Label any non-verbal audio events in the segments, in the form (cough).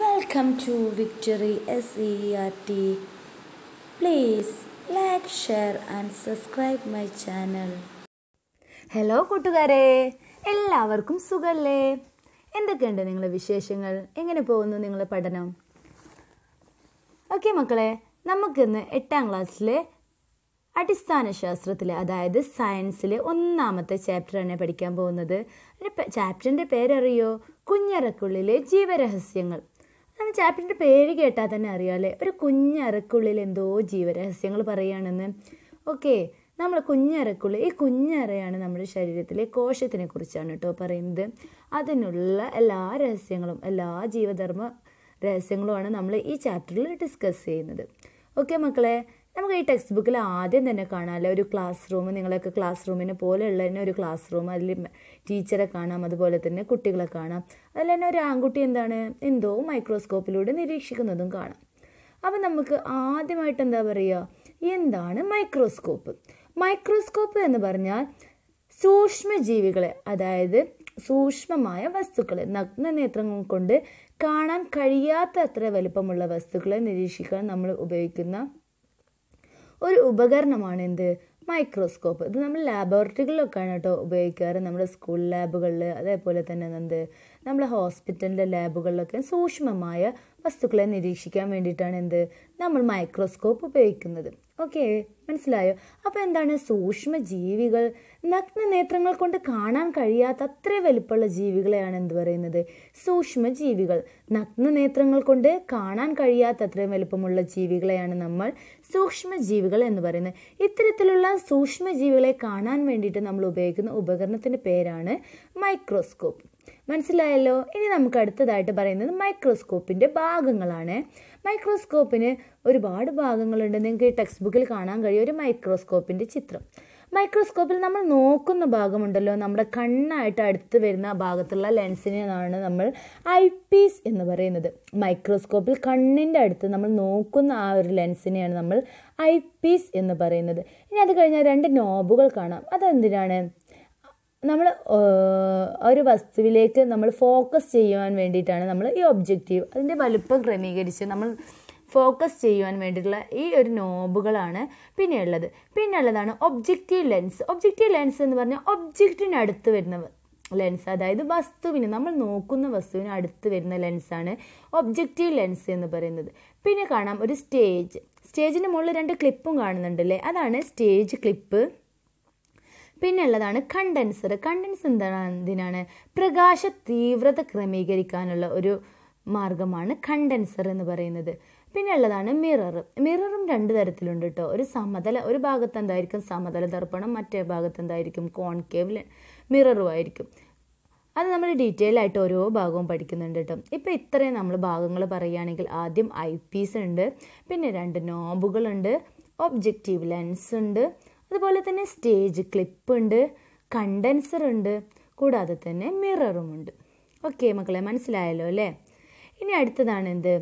welcome to Victory S E R T please like share and subscribe my channel hello കൂട്ടുകാരെ എല്ലാവർക്കും സുഖല്ലേ എന്തൊക്കെയുണ്ട് നിങ്ങളുടെ വിശേഷങ്ങൾ എങ്ങനെ പോകുന്നു നിങ്ങളുടെ പഠനം ഓക്കെ മക്കളെ നമുക്കിന്ന് എട്ടാം ക്ലാസ്സിലെ അടിസ്ഥാന ശാസ്ത്രത്തിലെ അതായത് സയൻസിലെ ഒന്നാമത്തെ ചാപ്റ്ററാണ് പഠിക്കാൻ പോകുന്നത് ഒരു ചാപ്റ്ററിൻ്റെ പേരറിയോ കുഞ്ഞറക്കുള്ളിലെ ജീവരഹസ്യങ്ങൾ നമ്മൾ ചാപ്റ്ററിൻ്റെ പേര് കേട്ടാൽ തന്നെ അറിയാമല്ലേ ഒരു കുഞ്ഞറക്കുള്ളിൽ എന്തോ ജീവരഹസ്യങ്ങൾ പറയുകയാണെന്ന് ഓക്കെ നമ്മൾ കുഞ്ഞറക്കുള്ളിൽ ഈ കുഞ്ഞറയാണ് നമ്മുടെ ശരീരത്തിലെ കോശത്തിനെ കുറിച്ചാണ് കേട്ടോ പറയുന്നത് അതിനുള്ള എല്ലാ രഹസ്യങ്ങളും എല്ലാ ജീവധർമ്മ രഹസ്യങ്ങളുമാണ് നമ്മൾ ഈ ചാപ്റ്ററിൽ ഡിസ്കസ് ചെയ്യുന്നത് ഓക്കെ മക്കളെ നമുക്ക് ഈ ടെക്സ്റ്റ് ബുക്കിൽ ആദ്യം തന്നെ കാണാമല്ലോ ഒരു ക്ലാസ് റൂം നിങ്ങളൊക്കെ ക്ലാസ് റൂമിനെ പോലെയുള്ള തന്നെ ഒരു ക്ലാസ് റൂം അതിൽ ടീച്ചറെ കാണാം അതുപോലെ തന്നെ കുട്ടികളെ കാണാം അതിൽ തന്നെ ഒരു ആൺകുട്ടി എന്താണ് എന്തോ മൈക്രോസ്കോപ്പിലൂടെ നിരീക്ഷിക്കുന്നതും കാണാം അപ്പം നമുക്ക് ആദ്യമായിട്ട് എന്താ പറയുക എന്താണ് മൈക്രോസ്കോപ്പ് മൈക്രോസ്കോപ്പ് എന്ന് പറഞ്ഞാൽ സൂക്ഷ്മജീവികളെ അതായത് സൂക്ഷ്മമായ വസ്തുക്കളെ നഗ്നനേത്രങ്ങൾ കൊണ്ട് കാണാൻ കഴിയാത്ത അത്ര വലുപ്പമുള്ള വസ്തുക്കളെ നിരീക്ഷിക്കാൻ നമ്മൾ ഉപയോഗിക്കുന്ന ഒരു ഉപകരണമാണ് എന്ത് മൈക്രോസ്കോപ്പ് ഇത് നമ്മൾ ലാബോറട്ടറികളിലൊക്കെയാണ് കേട്ടോ ഉപയോഗിക്കാറ് നമ്മുടെ സ്കൂൾ ലാബുകളിൽ അതേപോലെ തന്നെ എന്ത് നമ്മുടെ ഹോസ്പിറ്റലിൻ്റെ ലാബുകളിലൊക്കെ സൂക്ഷ്മമായ വസ്തുക്കളെ നിരീക്ഷിക്കാൻ വേണ്ടിയിട്ടാണ് എന്ത് നമ്മൾ മൈക്രോസ്കോപ്പ് ഉപയോഗിക്കുന്നത് ഓക്കെ മനസ്സിലായോ അപ്പോൾ എന്താണ് സൂക്ഷ്മ ജീവികൾ നഗ്ന നേത്രങ്ങൾ കൊണ്ട് കാണാൻ കഴിയാത്ത അത്ര വലുപ്പമുള്ള ജീവികളെയാണ് എന്ത് പറയുന്നത് സൂക്ഷ്മ ജീവികൾ നഗ്ന നേത്രങ്ങൾ കൊണ്ട് കാണാൻ കഴിയാത്ത അത്രയും വലുപ്പമുള്ള ജീവികളെയാണ് നമ്മൾ സൂക്ഷ്മ ജീവികൾ എന്ന് പറയുന്നത് ഇത്തരത്തിലുള്ള സൂക്ഷ്മ ജീവികളെ കാണാൻ വേണ്ടിയിട്ട് നമ്മൾ ഉപയോഗിക്കുന്ന ഉപകരണത്തിൻ്റെ പേരാണ് മൈക്രോസ്കോപ്പ് മനസ്സിലായല്ലോ ഇനി നമുക്ക് അടുത്തതായിട്ട് പറയുന്നത് മൈക്രോസ്കോപ്പിൻ്റെ ഭാഗങ്ങളാണ് മൈക്രോസ്കോപ്പിന് ഒരുപാട് ഭാഗങ്ങളുണ്ട് നിങ്ങൾക്ക് ഈ ടെക്സ്റ്റ് ബുക്കിൽ കാണാൻ കഴിയും ഒരു മൈക്രോസ്കോപ്പിൻ്റെ ചിത്രം മൈക്രോസ്കോപ്പിൽ നമ്മൾ നോക്കുന്ന ഭാഗമുണ്ടല്ലോ നമ്മുടെ കണ്ണായിട്ട് അടുത്ത് വരുന്ന ഭാഗത്തുള്ള ലെൻസിനെയാണ് നമ്മൾ ഐ പീസ് എന്ന് പറയുന്നത് മൈക്രോസ്കോപ്പിൽ കണ്ണിൻ്റെ അടുത്ത് നമ്മൾ നോക്കുന്ന ആ ഒരു ലെൻസിനെയാണ് നമ്മൾ ഐ പീസ് എന്ന് പറയുന്നത് ഇനി അത് കഴിഞ്ഞാൽ രണ്ട് നോബുകൾ കാണാം അതെന്തിനാണ് നമ്മൾ ഒരു വസ്തുവിലേക്ക് നമ്മൾ ഫോക്കസ് ചെയ്യുവാൻ വേണ്ടിയിട്ടാണ് നമ്മൾ ഈ ഒബ്ജക്റ്റീവ് അതിൻ്റെ വലുപ്പം ക്രമീകരിച്ച് നമ്മൾ ഫോക്കസ് ചെയ്യുവാൻ വേണ്ടിയിട്ടുള്ള ഈ ഒരു നോബുകളാണ് പിന്നെയുള്ളത് പിന്നെയുള്ളതാണ് ഒബ്ജക്റ്റീവ് ലെൻസ് ഒബ്ജക്റ്റീവ് ലെൻസ് എന്ന് പറഞ്ഞാൽ ഒബ്ജക്റ്റിനടുത്ത് വരുന്ന ലെൻസ് അതായത് വസ്തുവിന് നമ്മൾ നോക്കുന്ന വസ്തുവിന് അടുത്ത് വരുന്ന ലെൻസാണ് ഒബ്ജക്റ്റീവ് ലെൻസ് എന്ന് പറയുന്നത് പിന്നെ കാണാം ഒരു സ്റ്റേജ് സ്റ്റേജിന് മുകളിൽ രണ്ട് ക്ലിപ്പും കാണുന്നുണ്ടല്ലേ അതാണ് സ്റ്റേജ് ക്ലിപ്പ് പിന്നെ ഉള്ളതാണ് കണ്ടൻസർ കണ്ടൻസ് എന്താണ് എന്തിനാണ് പ്രകാശ തീവ്രത ക്രമീകരിക്കാനുള്ള ഒരു മാർഗമാണ് കണ്ടൻസർ എന്ന് പറയുന്നത് പിന്നെ ഉള്ളതാണ് മിറർ മിററും രണ്ട് തരത്തിലുണ്ട് കേട്ടോ ഒരു സമതല ഒരു ഭാഗത്ത് എന്തായിരിക്കും സമതല ദർപ്പണം മറ്റേ ഭാഗത്ത് എന്തായിരിക്കും കോൺകേവ് മിററും ആയിരിക്കും അത് നമ്മൾ ഡീറ്റെയിൽ ആയിട്ട് ഓരോ ഭാഗവും പഠിക്കുന്നുണ്ട് കേട്ടോ ഇപ്പോൾ ഇത്രയും നമ്മൾ ഭാഗങ്ങൾ പറയുകയാണെങ്കിൽ ആദ്യം ഐ പീസ് ഉണ്ട് പിന്നെ രണ്ട് നോബുകളുണ്ട് ഒബ്ജക്റ്റീവ് ലെൻസ് ഉണ്ട് അതുപോലെ തന്നെ സ്റ്റേജ് ക്ലിപ്പ് ഉണ്ട് കണ്ടൻസർ ഉണ്ട് കൂടാതെ തന്നെ മിററുമുണ്ട് ഓക്കെ മക്കളെ മനസ്സിലായല്ലോ അല്ലേ ഇനി അടുത്തതാണ് എന്ത്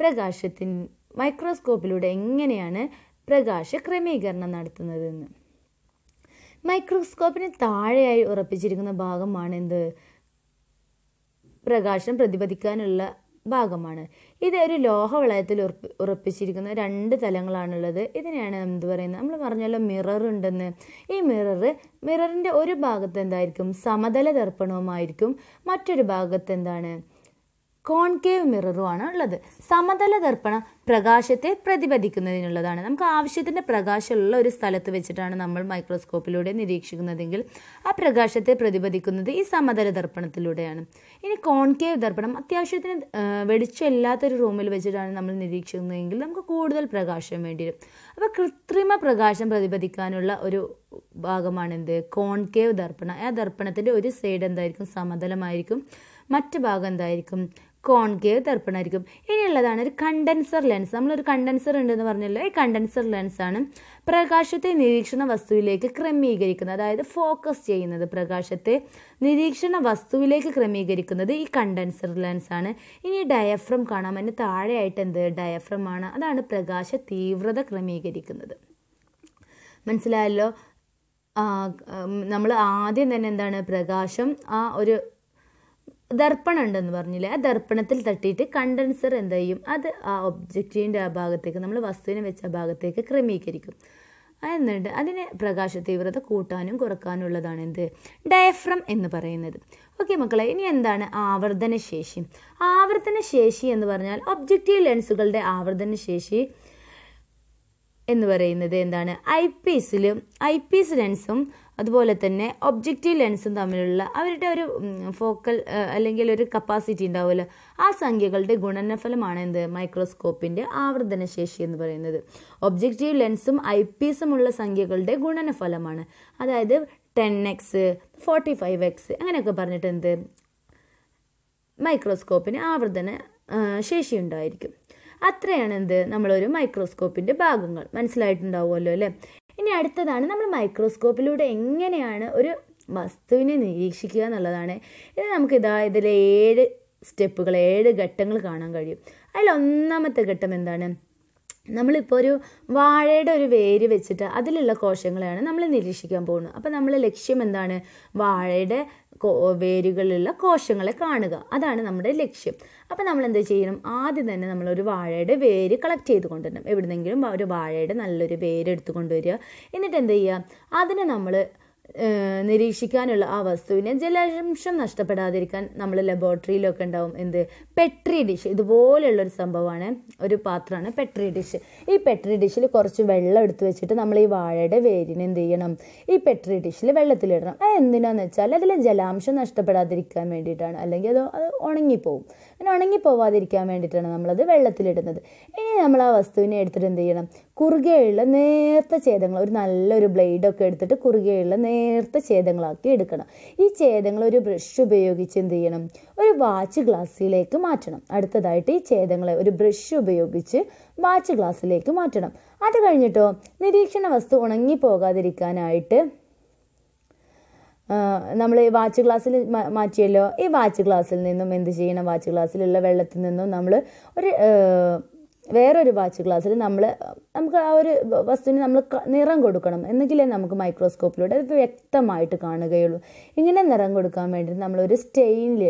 പ്രകാശത്തിൻ മൈക്രോസ്കോപ്പിലൂടെ എങ്ങനെയാണ് പ്രകാശ ക്രമീകരണം നടത്തുന്നതെന്ന് മൈക്രോസ്കോപ്പിന് താഴെയായി ഉറപ്പിച്ചിരിക്കുന്ന ഭാഗമാണ് എന്ത് പ്രകാശം പ്രതിഫലിക്കാനുള്ള ഭാഗമാണ് ഇത് ഒരു ലോഹവളയത്തിൽ ഉറപ്പി ഉറപ്പിച്ചിരിക്കുന്ന രണ്ട് തലങ്ങളാണുള്ളത് ഇതിനെയാണ് എന്ത് പറയുന്നത് നമ്മൾ പറഞ്ഞല്ലോ മിറർ ഉണ്ടെന്ന് ഈ മിറർ മിററിൻ്റെ ഒരു ഭാഗത്ത് എന്തായിരിക്കും സമതല ദർപ്പണവുമായിരിക്കും മറ്റൊരു ഭാഗത്ത് എന്താണ് കോൺകേവ് ആണ് ഉള്ളത് സമതല ദർപ്പണം പ്രകാശത്തെ പ്രതിപദിക്കുന്നതിനുള്ളതാണ് നമുക്ക് ആവശ്യത്തിൻ്റെ പ്രകാശമുള്ള ഒരു സ്ഥലത്ത് വെച്ചിട്ടാണ് നമ്മൾ മൈക്രോസ്കോപ്പിലൂടെ നിരീക്ഷിക്കുന്നതെങ്കിൽ ആ പ്രകാശത്തെ പ്രതിപദിക്കുന്നത് ഈ സമതല ദർപ്പണത്തിലൂടെയാണ് ഇനി കോൺകേവ് ദർപ്പണം അത്യാവശ്യത്തിന് വെളിച്ചമില്ലാത്തൊരു റൂമിൽ വെച്ചിട്ടാണ് നമ്മൾ നിരീക്ഷിക്കുന്നതെങ്കിൽ നമുക്ക് കൂടുതൽ പ്രകാശം വരും അപ്പോൾ കൃത്രിമ പ്രകാശം പ്രതിപദിക്കാനുള്ള ഒരു ഭാഗമാണെന്ത് കോൺകേവ് ദർപ്പണം ആ ദർപ്പണത്തിൻ്റെ ഒരു സൈഡ് എന്തായിരിക്കും സമതലമായിരിക്കും മറ്റ് ഭാഗം എന്തായിരിക്കും കോൺകേവ് ദർപ്പണമായിരിക്കും ഇനിയുള്ളതാണ് ഒരു കണ്ടൻസർ ലെൻസ് നമ്മളൊരു കണ്ടൻസർ ഉണ്ടെന്ന് പറഞ്ഞല്ലോ ഈ കണ്ടൻസർ ലെൻസാണ് പ്രകാശത്തെ നിരീക്ഷണ വസ്തുവിലേക്ക് ക്രമീകരിക്കുന്നത് അതായത് ഫോക്കസ് ചെയ്യുന്നത് പ്രകാശത്തെ നിരീക്ഷണ വസ്തുവിലേക്ക് ക്രമീകരിക്കുന്നത് ഈ കണ്ടൻസർ ലെൻസാണ് ഇനി ഡയഫ്രം കാണാം അതിന് താഴെയായിട്ട് എന്ത് ഡയഫ്രമാണ് അതാണ് പ്രകാശ തീവ്രത ക്രമീകരിക്കുന്നത് മനസ്സിലായല്ലോ നമ്മൾ ആദ്യം തന്നെ എന്താണ് പ്രകാശം ആ ഒരു ദർപ്പണം ഉണ്ടെന്ന് പറഞ്ഞില്ലേ ആ ദർപ്പണത്തിൽ തട്ടിയിട്ട് കണ്ടൻസർ എന്ത് ചെയ്യും അത് ആ ഒബ്ജക്റ്റിൻ്റെ ആ ഭാഗത്തേക്ക് നമ്മൾ വസ്തുവിനെ വെച്ച ആ ഭാഗത്തേക്ക് ക്രമീകരിക്കും എന്നിട്ട് അതിന് പ്രകാശ തീവ്രത കൂട്ടാനും കുറക്കാനുള്ളതാണ് എന്ത് ഡയഫ്രം എന്ന് പറയുന്നത് ഓക്കെ മക്കളെ ഇനി എന്താണ് ആവർത്തന ശേഷി ആവർത്തന ശേഷി എന്ന് പറഞ്ഞാൽ ഒബ്ജക്റ്റീവ് ലെൻസുകളുടെ ആവർത്തന ശേഷി എന്ന് പറയുന്നത് എന്താണ് ഐ പീസിലും ഐ പീസ് ലെൻസും അതുപോലെ തന്നെ ഒബ്ജക്റ്റീവ് ലെൻസും തമ്മിലുള്ള അവരുടെ ഒരു ഫോക്കൽ അല്ലെങ്കിൽ ഒരു കപ്പാസിറ്റി ഉണ്ടാവുമല്ലോ ആ സംഖ്യകളുടെ ഗുണനഫലമാണ് എന്ത് മൈക്രോസ്കോപ്പിൻ്റെ ആവർത്തന ശേഷി എന്ന് പറയുന്നത് ഒബ്ജക്റ്റീവ് ലെൻസും ഐ പീസും ഉള്ള സംഖ്യകളുടെ ഗുണനഫലമാണ് അതായത് ten X forty five X അങ്ങനെയൊക്കെ പറഞ്ഞിട്ട് എന്ത് മൈക്രോസ്കോപ്പിന് ആവർത്തന ശേഷി ഉണ്ടായിരിക്കും അത്രയാണ് എന്ത് നമ്മളൊരു മൈക്രോസ്കോപ്പിൻ്റെ ഭാഗങ്ങൾ മനസ്സിലായിട്ടുണ്ടാവുമല്ലോ അല്ലേ ഇനി അടുത്തതാണ് നമ്മൾ മൈക്രോസ്കോപ്പിലൂടെ എങ്ങനെയാണ് ഒരു വസ്തുവിനെ നിരീക്ഷിക്കുക എന്നുള്ളതാണ് ഇത് നമുക്ക് ഇതാ ഇതിലെ ഏഴ് സ്റ്റെപ്പുകൾ ഏഴ് ഘട്ടങ്ങൾ കാണാൻ കഴിയും അതിൽ ഒന്നാമത്തെ ഘട്ടം എന്താണ് നമ്മളിപ്പോൾ ഒരു വാഴയുടെ ഒരു വേര് വെച്ചിട്ട് അതിലുള്ള കോശങ്ങളെയാണ് നമ്മൾ നിരീക്ഷിക്കാൻ പോകുന്നത് അപ്പോൾ നമ്മളെ ലക്ഷ്യം എന്താണ് വാഴയുടെ വേരുകളിലുള്ള കോശങ്ങളെ കാണുക അതാണ് നമ്മുടെ ലക്ഷ്യം അപ്പോൾ നമ്മൾ എന്താ ചെയ്യണം ആദ്യം തന്നെ നമ്മളൊരു വാഴയുടെ വേര് കളക്ട് ചെയ്ത് കൊണ്ടുവരണം എവിടെന്നെങ്കിലും ഒരു വാഴയുടെ നല്ലൊരു വേര് എടുത്ത് കൊണ്ടുവരിക എന്നിട്ട് എന്ത് ചെയ്യുക അതിനെ നമ്മൾ നിരീക്ഷിക്കാനുള്ള ആ വസ്തുവിനെ ജലാംശം നഷ്ടപ്പെടാതിരിക്കാൻ നമ്മൾ ലബോറട്ടറിയിലൊക്കെ ഉണ്ടാവും എന്ത് പെട്രി ഡിഷ് ഇതുപോലെയുള്ള ഒരു സംഭവമാണ് ഒരു പാത്രമാണ് പെട്രി ഡിഷ് ഈ പെട്രി ഡിഷിൽ കുറച്ച് വെള്ളം എടുത്ത് വെച്ചിട്ട് നമ്മൾ ഈ വാഴയുടെ വേരിനെ എന്ത് ചെയ്യണം ഈ പെട്രി ഡിഷിൽ വെള്ളത്തിലിടണം അത് എന്തിനാന്ന് വെച്ചാൽ അതിലെ ജലാംശം നഷ്ടപ്പെടാതിരിക്കാൻ വേണ്ടിയിട്ടാണ് അല്ലെങ്കിൽ അത് അത് ഉണങ്ങിപ്പോവും അങ്ങനെ ഉണങ്ങി പോവാതിരിക്കാൻ വേണ്ടിയിട്ടാണ് നമ്മളത് വെള്ളത്തിലിടുന്നത് ഇനി നമ്മൾ ആ വസ്തുവിനെ എടുത്തിട്ട് എന്ത് ചെയ്യണം കുറുകെയുള്ള നേർത്ത ഛേദങ്ങൾ ഒരു നല്ലൊരു ബ്ലേഡൊക്കെ എടുത്തിട്ട് കുറുകെയുള്ള നേർത്ത ഛേദങ്ങളാക്കി എടുക്കണം ഈ ഛേദങ്ങൾ ഒരു ബ്രഷ് ഉപയോഗിച്ച് എന്ത് ചെയ്യണം ഒരു വാച്ച് ഗ്ലാസ്സിലേക്ക് മാറ്റണം അടുത്തതായിട്ട് ഈ ഛേദങ്ങളെ ഒരു ബ്രഷ് ഉപയോഗിച്ച് വാച്ച് ഗ്ലാസ്സിലേക്ക് മാറ്റണം അത് കഴിഞ്ഞിട്ടോ നിരീക്ഷണ വസ്തു ഉണങ്ങി പോകാതിരിക്കാനായിട്ട് നമ്മൾ ഈ വാച്ച് ഗ്ലാസ്സിൽ മാറ്റിയല്ലോ ഈ വാച്ച് ഗ്ലാസ്സിൽ നിന്നും എന്ത് ചെയ്യണം വാച്ച് ഗ്ലാസ്സിലുള്ള വെള്ളത്തിൽ നിന്നും നമ്മൾ ഒരു വേറൊരു വാച്ച് ഗ്ലാസ്സിൽ നമ്മൾ നമുക്ക് ആ ഒരു വസ്തുവിന് നമ്മൾ നിറം കൊടുക്കണം എന്നെങ്കിലേ നമുക്ക് മൈക്രോസ്കോപ്പിലൂടെ അത് വ്യക്തമായിട്ട് കാണുകയുള്ളൂ ഇങ്ങനെ നിറം കൊടുക്കാൻ വേണ്ടി നമ്മളൊരു സ്റ്റെയിനിൽ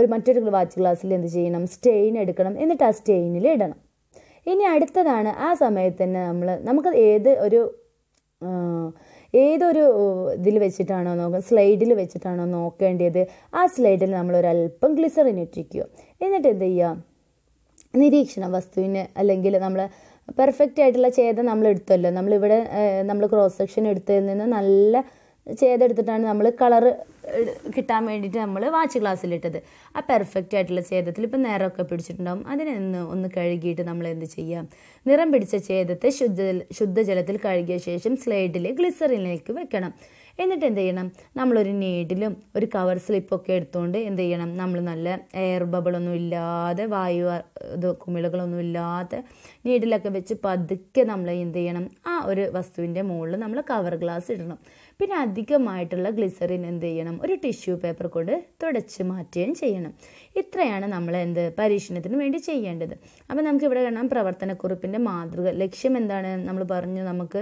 ഒരു മറ്റൊരു വാച്ച് ഗ്ലാസ്സിൽ എന്ത് ചെയ്യണം സ്റ്റെയിൻ എടുക്കണം എന്നിട്ട് ആ സ്റ്റെയിനിൽ ഇടണം ഇനി അടുത്തതാണ് ആ സമയത്ത് തന്നെ നമ്മൾ നമുക്ക് ഏത് ഒരു ഏതൊരു ഇതിൽ വെച്ചിട്ടാണോ നോക്കുക സ്ലൈഡിൽ വെച്ചിട്ടാണോ നോക്കേണ്ടത് ആ സ്ലൈഡിൽ നമ്മൾ ഒരല്പം ഗ്ലിസറിൻ ഇട്ടിരിക്കുക എന്നിട്ട് എന്ത് ചെയ്യുക നിരീക്ഷണ വസ്തുവിന് അല്ലെങ്കിൽ നമ്മൾ പെർഫെക്റ്റ് ആയിട്ടുള്ള ഛേദം നമ്മൾ എടുത്തല്ലോ നമ്മളിവിടെ നമ്മൾ ക്രോസ് സെക്ഷൻ എടുത്തതിൽ നിന്ന് നല്ല ചെയ്തെടുത്തിട്ടാണ് നമ്മൾ കളർ കിട്ടാൻ വേണ്ടിയിട്ട് നമ്മൾ വാച്ച് ഗ്ലാസ്സിലിട്ടത് ആ പെർഫെക്റ്റ് ആയിട്ടുള്ള ചേതത്തിൽ ഇപ്പം നിറമൊക്കെ പിടിച്ചിട്ടുണ്ടാകും അതിനെ ഒന്ന് ഒന്ന് കഴുകിയിട്ട് നമ്മൾ എന്ത് ചെയ്യാം നിറം പിടിച്ച ചേതത്തെ ശുദ്ധ ശുദ്ധജലത്തിൽ കഴുകിയ ശേഷം സ്ലൈഡിൽ ഗ്ലിസറിനിലേക്ക് വെക്കണം എന്നിട്ട് എന്ത് ചെയ്യണം നമ്മളൊരു നീഡിലും ഒരു കവർ സ്ലിപ്പൊക്കെ എടുത്തുകൊണ്ട് എന്ത് ചെയ്യണം നമ്മൾ നല്ല എയർ ബബിളൊന്നും ഇല്ലാതെ വായു കുമിളകളൊന്നും ഇല്ലാതെ നീഡിലൊക്കെ വെച്ച് പതുക്കെ നമ്മൾ എന്ത് ചെയ്യണം ആ ഒരു വസ്തുവിൻ്റെ മുകളിൽ നമ്മൾ കവർ ഗ്ലാസ് ഇടണം പിന്നെ അധികമായിട്ടുള്ള ഗ്ലിസറിൻ എന്ത് ചെയ്യണം ഒരു ടിഷ്യൂ പേപ്പർ കൊണ്ട് തുടച്ച് മാറ്റുകയും ചെയ്യണം ഇത്രയാണ് നമ്മൾ എന്ത് പരീക്ഷണത്തിന് വേണ്ടി ചെയ്യേണ്ടത് അപ്പോൾ നമുക്കിവിടെ കാണാം പ്രവർത്തനക്കുറിപ്പിൻ്റെ മാതൃക ലക്ഷ്യം എന്താണ് നമ്മൾ പറഞ്ഞു നമുക്ക്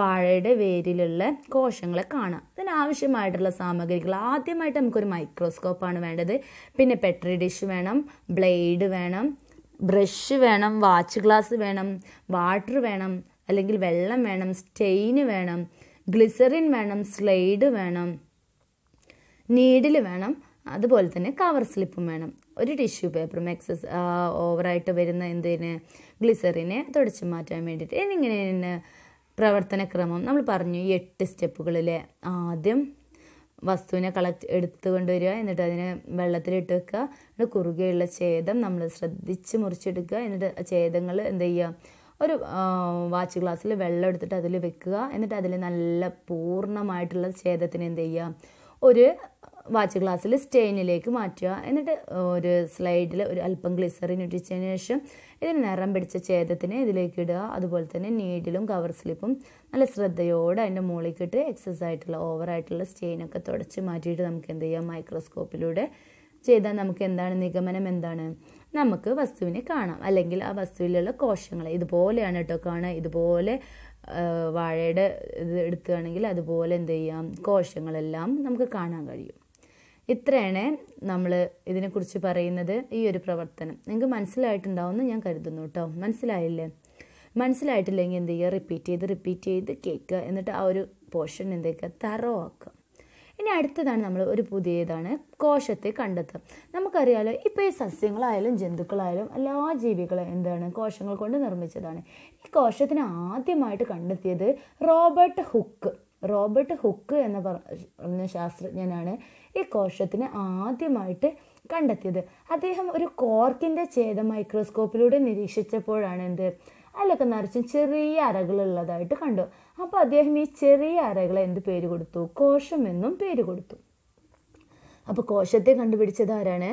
വാഴയുടെ വേരിലുള്ള കോശങ്ങളെ കാണാം അതിനാവശ്യമായിട്ടുള്ള സാമഗ്രികൾ ആദ്യമായിട്ട് നമുക്കൊരു മൈക്രോസ്കോപ്പാണ് വേണ്ടത് പിന്നെ പെട്രി ഡിഷ് വേണം ബ്ലേഡ് വേണം ബ്രഷ് വേണം വാച്ച് ഗ്ലാസ് വേണം വാട്ടർ വേണം അല്ലെങ്കിൽ വെള്ളം വേണം സ്റ്റെയിന് വേണം ഗ്ലിസറിൻ വേണം സ്ലൈഡ് വേണം നീഡിൽ വേണം അതുപോലെ തന്നെ കവർ സ്ലിപ്പും വേണം ഒരു ടിഷ്യൂ പേപ്പറും എക്സസ് ഓവറായിട്ട് വരുന്ന എന്തിന് ഗ്ലിസറിനെ തുടച്ചു മാറ്റാൻ വേണ്ടിയിട്ട് എന്നിങ്ങനെ ക്രമം നമ്മൾ പറഞ്ഞു എട്ട് സ്റ്റെപ്പുകളിലെ ആദ്യം വസ്തുവിനെ കളക്ട് എടുത്തു കൊണ്ടുവരിക എന്നിട്ട് അതിനെ വെള്ളത്തിലിട്ട് വെക്കുക എന്നിട്ട് കുറുകെയുള്ള ഛേദം നമ്മൾ ശ്രദ്ധിച്ച് മുറിച്ചെടുക്കുക എന്നിട്ട് ഛേദങ്ങൾ എന്ത് ചെയ്യുക ഒരു വാച്ച് ഗ്ലാസ്സിൽ വെള്ളം എടുത്തിട്ട് അതിൽ വെക്കുക എന്നിട്ട് അതിൽ നല്ല പൂർണ്ണമായിട്ടുള്ള ഛേദത്തിന് എന്ത് ചെയ്യുക ഒരു വാച്ച് ഗ്ലാസ്സിൽ സ്റ്റെയിനിലേക്ക് മാറ്റുക എന്നിട്ട് ഒരു സ്ലൈഡിൽ ഒരു അല്പം ഗ്ലിസറിൻ ഇട്ടിച്ചതിന് ശേഷം ഇതിന് നിറം പിടിച്ച ഛേദത്തിന് ഇതിലേക്ക് ഇടുക അതുപോലെ തന്നെ നീഡിലും കവർ സ്ലിപ്പും നല്ല ശ്രദ്ധയോടെ അതിൻ്റെ ഇട്ട് എക്സസ് ആയിട്ടുള്ള ഓവറായിട്ടുള്ള സ്റ്റെയിനൊക്കെ തുടച്ച് മാറ്റിയിട്ട് നമുക്ക് എന്ത് ചെയ്യാം മൈക്രോസ്കോപ്പിലൂടെ ചെയ്താൽ നമുക്ക് എന്താണ് നിഗമനം എന്താണ് നമുക്ക് വസ്തുവിനെ കാണാം അല്ലെങ്കിൽ ആ വസ്തുവിലുള്ള കോശങ്ങളെ ഇതുപോലെയാണ് കേട്ടോ കാണുക ഇതുപോലെ വാഴയുടെ ഇത് എടുക്കുകയാണെങ്കിൽ അതുപോലെ എന്ത് ചെയ്യാം കോശങ്ങളെല്ലാം നമുക്ക് കാണാൻ കഴിയും ഇത്രയാണ് നമ്മൾ ഇതിനെക്കുറിച്ച് പറയുന്നത് ഈ ഒരു പ്രവർത്തനം നിങ്ങൾക്ക് മനസ്സിലായിട്ടുണ്ടാവുമെന്ന് ഞാൻ കരുതുന്നു കേട്ടോ മനസ്സിലായില്ലേ മനസ്സിലായിട്ടില്ലെങ്കിൽ എന്ത് ചെയ്യുക റിപ്പീറ്റ് ചെയ്ത് റിപ്പീറ്റ് ചെയ്ത് കേൾക്കുക എന്നിട്ട് ആ ഒരു പോർഷൻ എന്തൊക്കെ തറോ ആക്കുക ഇനി അടുത്തതാണ് നമ്മൾ ഒരു പുതിയതാണ് കോശത്തെ കണ്ടെത്തുക നമുക്കറിയാലോ ഇപ്പോൾ ഈ സസ്യങ്ങളായാലും ജന്തുക്കളായാലും എല്ലാ ജീവികളും എന്താണ് കോശങ്ങൾ കൊണ്ട് നിർമ്മിച്ചതാണ് ഈ കോശത്തിന് ആദ്യമായിട്ട് കണ്ടെത്തിയത് റോബർട്ട് ഹുക്ക് റോബർട്ട് ഹുക്ക് എന്ന പറഞ്ഞ ശാസ്ത്രജ്ഞനാണ് ഈ കോശത്തിന് ആദ്യമായിട്ട് കണ്ടെത്തിയത് അദ്ദേഹം ഒരു കോർക്കിൻ്റെ ഛേദ മൈക്രോസ്കോപ്പിലൂടെ നിരീക്ഷിച്ചപ്പോഴാണ് എന്ത് അതിലൊക്കെ നിറച്ചും ചെറിയ അറകളുള്ളതായിട്ട് കണ്ടു അപ്പോൾ അദ്ദേഹം ഈ ചെറിയ അറകളെ എന്ത് പേര് കൊടുത്തു കോശം എന്നും പേര് കൊടുത്തു അപ്പോൾ കോശത്തെ കണ്ടുപിടിച്ചത് ആരാണ്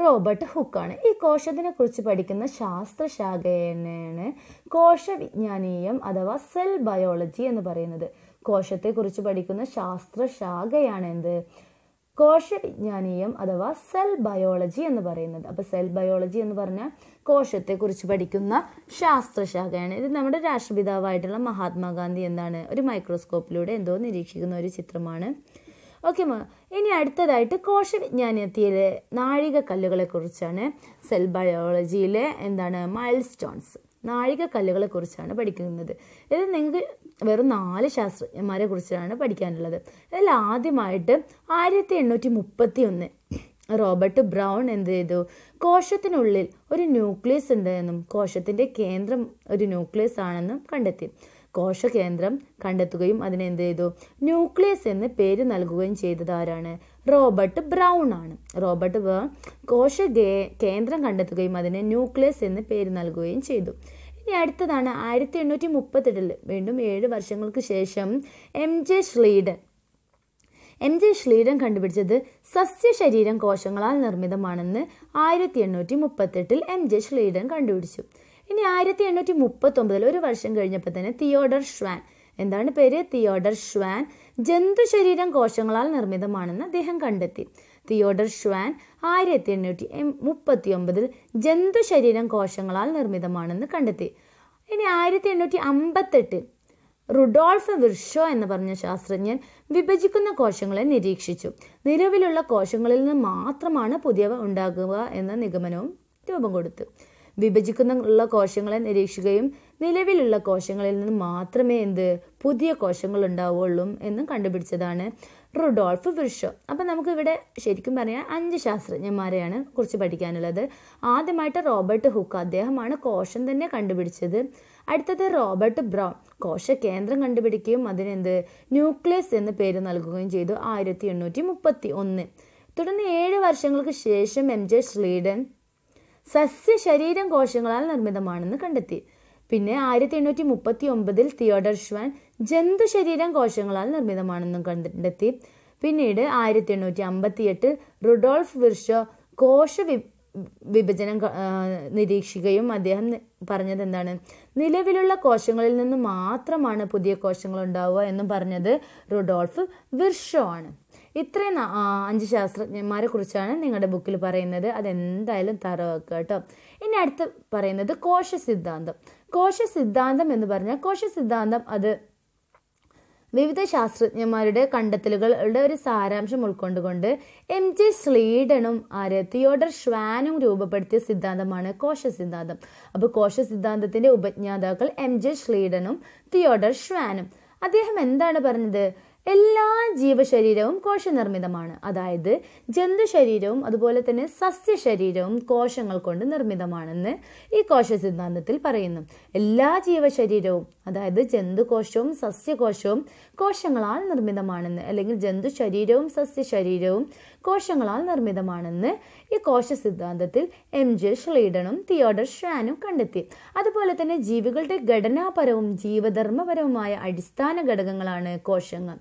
റോബർട്ട് ഹുക്കാണ് ഈ കോശത്തിനെ കുറിച്ച് പഠിക്കുന്ന ശാസ്ത്രശാഖയാണ് കോശവിജ്ഞാനീയം അഥവാ സെൽ ബയോളജി എന്ന് പറയുന്നത് കോശത്തെക്കുറിച്ച് പഠിക്കുന്ന ശാസ്ത്രശാഖയാണ് എന്ത് കോശവിജ്ഞാനീയം അഥവാ സെൽ ബയോളജി എന്ന് പറയുന്നത് അപ്പോൾ സെൽ ബയോളജി എന്ന് പറഞ്ഞാൽ കോശത്തെക്കുറിച്ച് പഠിക്കുന്ന ശാസ്ത്രശാഖയാണ് ഇത് നമ്മുടെ രാഷ്ട്രപിതാവായിട്ടുള്ള മഹാത്മാഗാന്ധി എന്താണ് ഒരു മൈക്രോസ്കോപ്പിലൂടെ എന്തോ നിരീക്ഷിക്കുന്ന ഒരു ചിത്രമാണ് ഓക്കെ ഇനി അടുത്തതായിട്ട് കോശവിജ്ഞാനത്തിലെ നാഴികക്കല്ലുകളെക്കുറിച്ചാണ് കുറിച്ചാണ് സെൽ ബയോളജിയിലെ എന്താണ് മൈൽ സ്റ്റോൺസ് നാഴികക്കല്ലുകളെ കുറിച്ചാണ് പഠിക്കുന്നത് ഇത് നിങ്ങൾക്ക് വെറും നാല് ശാസ്ത്രജ്ഞന്മാരെ കുറിച്ചാണ് പഠിക്കാനുള്ളത് അതിൽ ആദ്യമായിട്ട് ആയിരത്തി എണ്ണൂറ്റി മുപ്പത്തി ഒന്ന് റോബർട്ട് ബ്രൗൺ എന്ത് ചെയ്തു കോശത്തിനുള്ളിൽ ഒരു ന്യൂക്ലിയസ് ഉണ്ട് എന്നും കോശത്തിൻ്റെ കേന്ദ്രം ഒരു ന്യൂക്ലിയസ് ആണെന്നും കണ്ടെത്തി കോശകേന്ദ്രം കണ്ടെത്തുകയും അതിനെ എന്ത് ചെയ്തു ന്യൂക്ലിയസ് എന്ന് പേര് നൽകുകയും ചെയ്തത് ആരാണ് റോബർട്ട് ബ്രൗൺ ആണ് റോബർട്ട് ബ്രൗൺ കോശ കേന്ദ്രം കണ്ടെത്തുകയും അതിനെ ന്യൂക്ലിയസ് എന്ന് പേര് നൽകുകയും ചെയ്തു ഇനി അടുത്തതാണ് ആയിരത്തി എണ്ണൂറ്റി മുപ്പത്തെട്ടിൽ വീണ്ടും ഏഴ് വർഷങ്ങൾക്ക് ശേഷം M J Schleiden M J Schleiden കണ്ടുപിടിച്ചത് സസ്യശരീരം കോശങ്ങളാൽ നിർമ്മിതമാണെന്ന് ആയിരത്തി എണ്ണൂറ്റി മുപ്പത്തെട്ടിൽ എം ജെ ഷ്ലീഡൻ കണ്ടുപിടിച്ചു ഇനി ആയിരത്തി എണ്ണൂറ്റി മുപ്പത്തൊമ്പതിൽ ഒരു വർഷം കഴിഞ്ഞപ്പോൾ തന്നെ തിയോഡർ ഷ്വാൻ എന്താണ് പേര് തിയോഡർ ഷ്വാൻ ജന്തു ശരീരം കോശങ്ങളാൽ നിർമ്മിതമാണെന്ന് അദ്ദേഹം കണ്ടെത്തി തിയോഡർ ഷ്വാൻ ആയിരത്തി എണ്ണൂറ്റി മുപ്പത്തി ഒമ്പതിൽ ജന്തുശരീരം കോശങ്ങളാൽ നിർമ്മിതമാണെന്ന് കണ്ടെത്തി ഇനി ആയിരത്തി എണ്ണൂറ്റി അമ്പത്തെട്ട് റുഡോൾഫ് വിർഷോ എന്ന് പറഞ്ഞ ശാസ്ത്രജ്ഞൻ വിഭജിക്കുന്ന കോശങ്ങളെ നിരീക്ഷിച്ചു നിലവിലുള്ള കോശങ്ങളിൽ നിന്ന് മാത്രമാണ് പുതിയവ ഉണ്ടാകുക എന്ന നിഗമനവും രൂപം കൊടുത്തു വിഭജിക്കുന്ന കോശങ്ങളെ നിരീക്ഷിക്കുകയും നിലവിലുള്ള കോശങ്ങളിൽ നിന്ന് മാത്രമേ എന്ത് പുതിയ കോശങ്ങൾ ഉണ്ടാവുള്ളൂ എന്നും കണ്ടുപിടിച്ചതാണ് റുഡോൾഫ് വൃഷോ അപ്പം നമുക്കിവിടെ ശരിക്കും പറയാൻ അഞ്ച് ശാസ്ത്രജ്ഞന്മാരെയാണ് കുറിച്ച് പഠിക്കാനുള്ളത് ആദ്യമായിട്ട് റോബർട്ട് ഹുക്ക് അദ്ദേഹമാണ് കോശം തന്നെ കണ്ടുപിടിച്ചത് അടുത്തത് റോബർട്ട് ബ്രൗൺ കോശ കേന്ദ്രം കണ്ടുപിടിക്കുകയും അതിനെന്ത് ന്യൂക്ലിയസ് എന്ന് പേര് നൽകുകയും ചെയ്തു ആയിരത്തി എണ്ണൂറ്റി മുപ്പത്തി ഒന്ന് തുടർന്ന് ഏഴ് വർഷങ്ങൾക്ക് ശേഷം എം ജെ ശ്രീഡൻ സസ്യ ശരീരം കോശങ്ങളാൽ നിർമ്മിതമാണെന്ന് കണ്ടെത്തി പിന്നെ ആയിരത്തി എണ്ണൂറ്റി മുപ്പത്തി ഒമ്പതിൽ തിയോഡർ ഷ്വാൻ ജന്തുശരീരം കോശങ്ങളാൽ നിർമ്മിതമാണെന്നും കണ്ടെത്തി പിന്നീട് ആയിരത്തി എണ്ണൂറ്റി അമ്പത്തി എട്ടിൽ റുഡോൾഫ് വിർഷോ കോശ വിഭജനം നിരീക്ഷിക്കുകയും അദ്ദേഹം പറഞ്ഞത് എന്താണ് നിലവിലുള്ള കോശങ്ങളിൽ നിന്ന് മാത്രമാണ് പുതിയ കോശങ്ങൾ ഉണ്ടാവുക എന്നും പറഞ്ഞത് റുഡോൾഫ് വിർഷോ ആണ് ഇത്രയും അഞ്ച് ശാസ്ത്രജ്ഞന്മാരെ കുറിച്ചാണ് നിങ്ങളുടെ ബുക്കിൽ പറയുന്നത് അതെന്തായാലും തറവാക്കുക കേട്ടോ ഇനി അടുത്ത് പറയുന്നത് കോശ സിദ്ധാന്തം കോശ സിദ്ധാന്തം എന്ന് പറഞ്ഞാൽ കോശ സിദ്ധാന്തം അത് വിവിധ ശാസ്ത്രജ്ഞന്മാരുടെ കണ്ടെത്തലുകളുടെ ഒരു സാരാംശം ഉൾക്കൊണ്ടുകൊണ്ട് എം ജി സ്ലീഡനും ആര് തിയോഡർ ഷ്വാനും രൂപപ്പെടുത്തിയ സിദ്ധാന്തമാണ് കോശ സിദ്ധാന്തം അപ്പോൾ കോശ സിദ്ധാന്തത്തിൻ്റെ ഉപജ്ഞാതാക്കൾ എം ജി സ്ലീഡനും തിയോഡർ ഷ്വാനും അദ്ദേഹം എന്താണ് പറഞ്ഞത് എല്ലാ ജീവശരീരവും കോശനിർമ്മിതമാണ് അതായത് ജന്തുശരീരവും അതുപോലെ തന്നെ സസ്യശരീരവും കോശങ്ങൾ കൊണ്ട് നിർമ്മിതമാണെന്ന് ഈ കോശ സിദ്ധാന്തത്തിൽ പറയുന്നു എല്ലാ ജീവശരീരവും അതായത് ജന്തുകോശവും സസ്യകോശവും കോശങ്ങളാൽ നിർമ്മിതമാണെന്ന് അല്ലെങ്കിൽ ജന്തു ശരീരവും സസ്യശരീരവും കോശങ്ങളാൽ നിർമ്മിതമാണെന്ന് ഈ കോശ സിദ്ധാന്തത്തിൽ എം ജെ ഷ്ലീഡനും തിയോഡർ ഷാനും കണ്ടെത്തി അതുപോലെ തന്നെ ജീവികളുടെ ഘടനാപരവും ജീവധർമ്മപരവുമായ അടിസ്ഥാന ഘടകങ്ങളാണ് കോശങ്ങൾ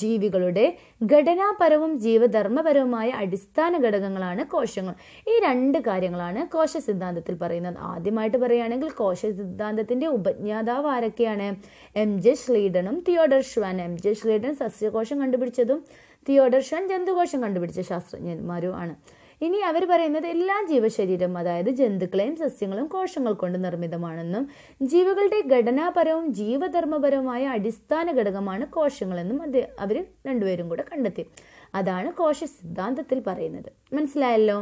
ജീവികളുടെ ഘടനാപരവും ജീവധർമ്മപരവുമായ അടിസ്ഥാന ഘടകങ്ങളാണ് കോശങ്ങൾ ഈ രണ്ട് കാര്യങ്ങളാണ് കോശ സിദ്ധാന്തത്തിൽ പറയുന്നത് ആദ്യമായിട്ട് പറയുകയാണെങ്കിൽ കോശ സിദ്ധാന്തത്തിന്റെ ഉപജ്ഞാതാവ് ആരൊക്കെയാണ് എം ജെ ശ്രീഡനും Theodor Schwann M J Schleiden സസ്യകോശം കണ്ടുപിടിച്ചതും തിയോഡർ ഷ്വാൻ ജന്തുകോശം കണ്ടുപിടിച്ച ശാസ്ത്രജ്ഞന്മാരും ആണ് ഇനി അവർ പറയുന്നത് എല്ലാ ജീവശരീരം അതായത് ജന്തുക്കളെയും സസ്യങ്ങളും കോശങ്ങൾ കൊണ്ട് നിർമ്മിതമാണെന്നും ജീവികളുടെ ഘടനാപരവും ജീവധർമ്മപരവുമായ അടിസ്ഥാന ഘടകമാണ് കോശങ്ങളെന്നും അത് അവർ രണ്ടുപേരും കൂടെ കണ്ടെത്തി അതാണ് കോശ സിദ്ധാന്തത്തിൽ പറയുന്നത് മനസ്സിലായല്ലോ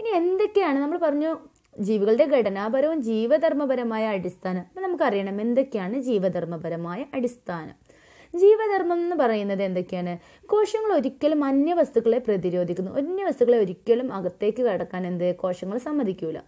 ഇനി എന്തൊക്കെയാണ് നമ്മൾ പറഞ്ഞു ജീവികളുടെ ഘടനാപരവും ജീവധർമ്മപരമായ അടിസ്ഥാനം നമുക്കറിയണം എന്തൊക്കെയാണ് ജീവധർമ്മപരമായ അടിസ്ഥാനം ജീവധർമ്മം എന്ന് പറയുന്നത് എന്തൊക്കെയാണ് കോശങ്ങൾ ഒരിക്കലും അന്യ വസ്തുക്കളെ പ്രതിരോധിക്കുന്നു അന്യ വസ്തുക്കളെ ഒരിക്കലും അകത്തേക്ക് കടക്കാൻ എന്ത് കോശങ്ങൾ സമ്മതിക്കൂല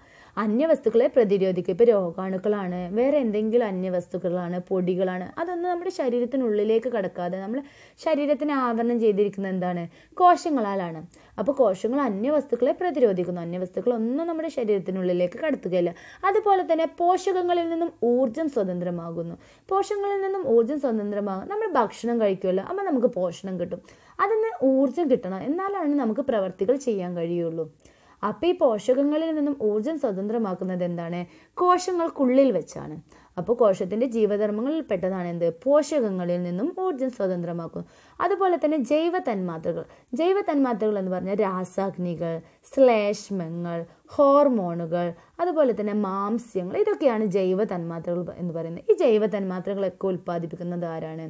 അന്യവസ്തുക്കളെ പ്രതിരോധിക്കും ഇപ്പോൾ രോഗാണുക്കളാണ് വേറെ എന്തെങ്കിലും അന്യവസ്തുക്കളാണ് പൊടികളാണ് അതൊന്നും നമ്മുടെ ശരീരത്തിനുള്ളിലേക്ക് കടക്കാതെ നമ്മൾ ശരീരത്തിന് ആവരണം ചെയ്തിരിക്കുന്നത് എന്താണ് കോശങ്ങളാലാണ് അപ്പോൾ കോശങ്ങൾ അന്യവസ്തുക്കളെ പ്രതിരോധിക്കുന്നു അന്യവസ്തുക്കളൊന്നും നമ്മുടെ ശരീരത്തിനുള്ളിലേക്ക് കടത്തുകയില്ല അതുപോലെ തന്നെ പോഷകങ്ങളിൽ നിന്നും ഊർജ്ജം സ്വതന്ത്രമാകുന്നു പോഷകങ്ങളിൽ നിന്നും ഊർജ്ജം സ്വതന്ത്രമാകും നമ്മൾ ഭക്ഷണം കഴിക്കുമല്ലോ അപ്പോൾ നമുക്ക് പോഷണം കിട്ടും അതിന് ഊർജം ഊർജ്ജം കിട്ടണം എന്നാലാണ് നമുക്ക് പ്രവർത്തികൾ ചെയ്യാൻ കഴിയുള്ളൂ അപ്പം ഈ പോഷകങ്ങളിൽ നിന്നും ഊർജ്ജം സ്വതന്ത്രമാക്കുന്നത് എന്താണ് കോശങ്ങൾക്കുള്ളിൽ വെച്ചാണ് അപ്പോൾ കോശത്തിൻ്റെ ജീവധർമ്മങ്ങളിൽ പെട്ടതാണ് എന്ത് പോഷകങ്ങളിൽ നിന്നും ഊർജ്ജം സ്വതന്ത്രമാക്കുന്നു അതുപോലെ തന്നെ ജൈവ തന്മാത്രകൾ ജൈവ തന്മാത്രകൾ എന്ന് പറഞ്ഞാൽ രാസാഗ്നികൾ ശ്ലേഷ്മങ്ങൾ ഹോർമോണുകൾ അതുപോലെ തന്നെ മാംസ്യങ്ങൾ ഇതൊക്കെയാണ് ജൈവ തന്മാത്രകൾ എന്ന് പറയുന്നത് ഈ ജൈവ തന്മാത്രകളൊക്കെ ഉൽപ്പാദിപ്പിക്കുന്നത് ആരാണ്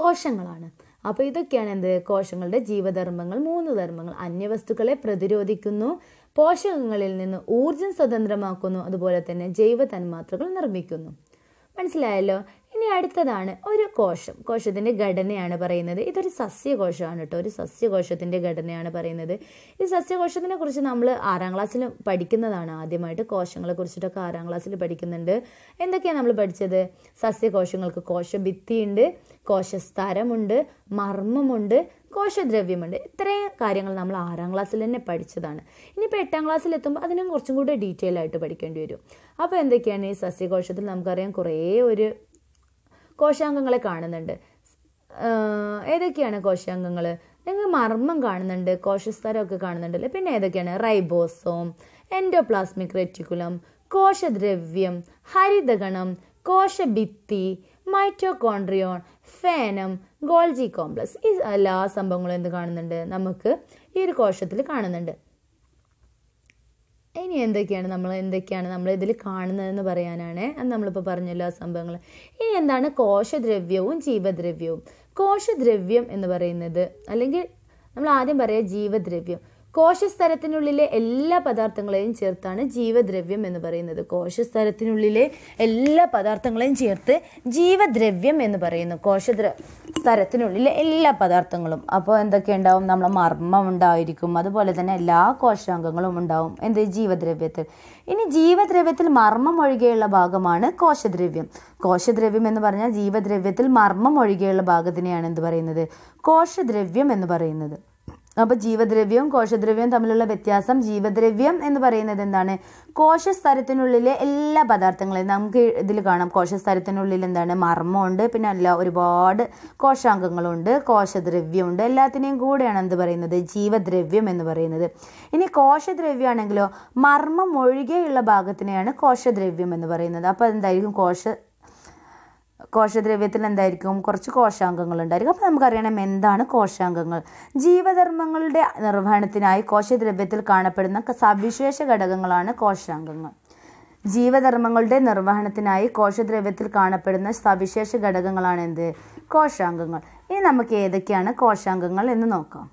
കോശങ്ങളാണ് അപ്പോൾ ഇതൊക്കെയാണ് എന്ത് കോശങ്ങളുടെ ജീവധർമ്മങ്ങൾ മൂന്ന് ധർമ്മങ്ങൾ അന്യവസ്തുക്കളെ പ്രതിരോധിക്കുന്നു പോഷകങ്ങളിൽ നിന്ന് ഊർജം സ്വതന്ത്രമാക്കുന്നു അതുപോലെ തന്നെ ജൈവ തന്മാത്രകൾ നിർമ്മിക്കുന്നു മനസ്സിലായല്ലോ ഇനി അടുത്തതാണ് ഒരു കോശം കോശത്തിൻ്റെ ഘടനയാണ് പറയുന്നത് ഇതൊരു സസ്യകോശമാണ് കേട്ടോ ഒരു സസ്യകോശത്തിൻ്റെ ഘടനയാണ് പറയുന്നത് ഈ സസ്യകോശത്തിനെ കുറിച്ച് നമ്മൾ ആറാം ക്ലാസ്സിൽ പഠിക്കുന്നതാണ് ആദ്യമായിട്ട് കോശങ്ങളെ കുറിച്ചിട്ടൊക്കെ ആറാം ക്ലാസ്സിൽ പഠിക്കുന്നുണ്ട് എന്തൊക്കെയാണ് നമ്മൾ പഠിച്ചത് സസ്യകോശങ്ങൾക്ക് കോശഭിത്തിയുണ്ട് കോശസ്തരമുണ്ട് മർമ്മമുണ്ട് കോശദ്രവ്യമുണ്ട് ഇത്രയും കാര്യങ്ങൾ നമ്മൾ ആറാം ക്ലാസ്സിൽ തന്നെ പഠിച്ചതാണ് ഇനിയിപ്പോൾ എട്ടാം ക്ലാസ്സിൽ എത്തുമ്പോൾ അതിനും കുറച്ചും കൂടി ഡീറ്റെയിൽ ആയിട്ട് പഠിക്കേണ്ടി വരും അപ്പോൾ എന്തൊക്കെയാണ് ഈ സസ്യകോശത്തിൽ നമുക്കറിയാം കുറേ ഒരു കോശാംഗങ്ങളെ കാണുന്നുണ്ട് ഏതൊക്കെയാണ് കോശാംഗങ്ങൾ നിങ്ങൾ മർമ്മം കാണുന്നുണ്ട് കോശസ്തരമൊക്കെ കാണുന്നുണ്ടല്ലേ പിന്നെ ഏതൊക്കെയാണ് റൈബോസോം എൻഡോപ്ലാസ്മിക് റെറ്റിക്കുലം കോശദ്രവ്യം ഹരിതഗണം കോശഭിത്തി മൈറ്റോകോൺട്രിയോൺ ഫേനം ഗോൾജി കോംപ്ലക്സ് ഈ എല്ലാ സംഭവങ്ങളും എന്ത് കാണുന്നുണ്ട് നമുക്ക് ഈ ഒരു കോശത്തിൽ കാണുന്നുണ്ട് ഇനി എന്തൊക്കെയാണ് നമ്മൾ എന്തൊക്കെയാണ് നമ്മൾ ഇതിൽ കാണുന്നതെന്ന് പറയാനാണ് അത് നമ്മളിപ്പോൾ പറഞ്ഞല്ലോ ആ സംഭവങ്ങൾ ഇനി എന്താണ് കോശദ്രവ്യവും ജീവദ്രവ്യവും കോശദ്രവ്യം എന്ന് പറയുന്നത് അല്ലെങ്കിൽ നമ്മൾ ആദ്യം പറയുക ജീവദ്രവ്യം കോശസ്തരത്തിനുള്ളിലെ എല്ലാ പദാർത്ഥങ്ങളെയും ചേർത്താണ് ജീവദ്രവ്യം എന്ന് പറയുന്നത് കോശസ്തരത്തിനുള്ളിലെ എല്ലാ പദാർത്ഥങ്ങളെയും ചേർത്ത് ജീവദ്രവ്യം എന്ന് പറയുന്നു കോശദ്ര സ്ഥലത്തിനുള്ളിലെ എല്ലാ പദാർത്ഥങ്ങളും അപ്പോൾ എന്തൊക്കെ ഉണ്ടാവും നമ്മളെ മർമ്മം ഉണ്ടായിരിക്കും അതുപോലെ തന്നെ എല്ലാ കോശാംഗങ്ങളും ഉണ്ടാവും എന്ത് ജീവദ്രവ്യത്തിൽ ഇനി ജീവദ്രവ്യത്തിൽ മർമ്മം ഒഴികെയുള്ള ഭാഗമാണ് കോശദ്രവ്യം കോശദ്രവ്യം എന്ന് പറഞ്ഞാൽ ജീവദ്രവ്യത്തിൽ മർമ്മം ഒഴികെയുള്ള ഭാഗത്തിനെയാണ് എന്ത് പറയുന്നത് കോശദ്രവ്യം എന്ന് പറയുന്നത് അപ്പോൾ ജീവദ്രവ്യവും കോശദ്രവ്യവും തമ്മിലുള്ള വ്യത്യാസം ജീവദ്രവ്യം എന്ന് പറയുന്നത് എന്താണ് കോശസ്തരത്തിനുള്ളിലെ എല്ലാ പദാർത്ഥങ്ങളും നമുക്ക് ഇതിൽ കാണാം കോശസ്തരത്തിനുള്ളിൽ എന്താണ് മർമ്മമുണ്ട് പിന്നെ അല്ല ഒരുപാട് കോശാംഗങ്ങളുണ്ട് കോശദ്രവ്യമുണ്ട് എല്ലാത്തിനെയും കൂടെയാണ് എന്ത് പറയുന്നത് ജീവദ്രവ്യം എന്ന് പറയുന്നത് ഇനി കോശദ്രവ്യമാണെങ്കിലോ മർമ്മം ഒഴികെയുള്ള ഭാഗത്തിനെയാണ് കോശദ്രവ്യം എന്ന് പറയുന്നത് അപ്പോൾ എന്തായിരിക്കും കോശ കോശദ്രവ്യത്തിൽ എന്തായിരിക്കും കുറച്ച് കോശാംഗങ്ങൾ ഉണ്ടായിരിക്കും അപ്പോൾ നമുക്കറിയണം എന്താണ് കോശാംഗങ്ങൾ ജീവധർമ്മങ്ങളുടെ നിർവഹണത്തിനായി കോശദ്രവ്യത്തിൽ കാണപ്പെടുന്ന സവിശേഷ ഘടകങ്ങളാണ് കോശാംഗങ്ങൾ ജീവധർമ്മങ്ങളുടെ നിർവഹണത്തിനായി കോശദ്രവ്യത്തിൽ കാണപ്പെടുന്ന സവിശേഷ ഘടകങ്ങളാണ് എന്ത് കോശാംഗങ്ങൾ ഇനി നമുക്ക് ഏതൊക്കെയാണ് കോശാംഗങ്ങൾ എന്ന് നോക്കാം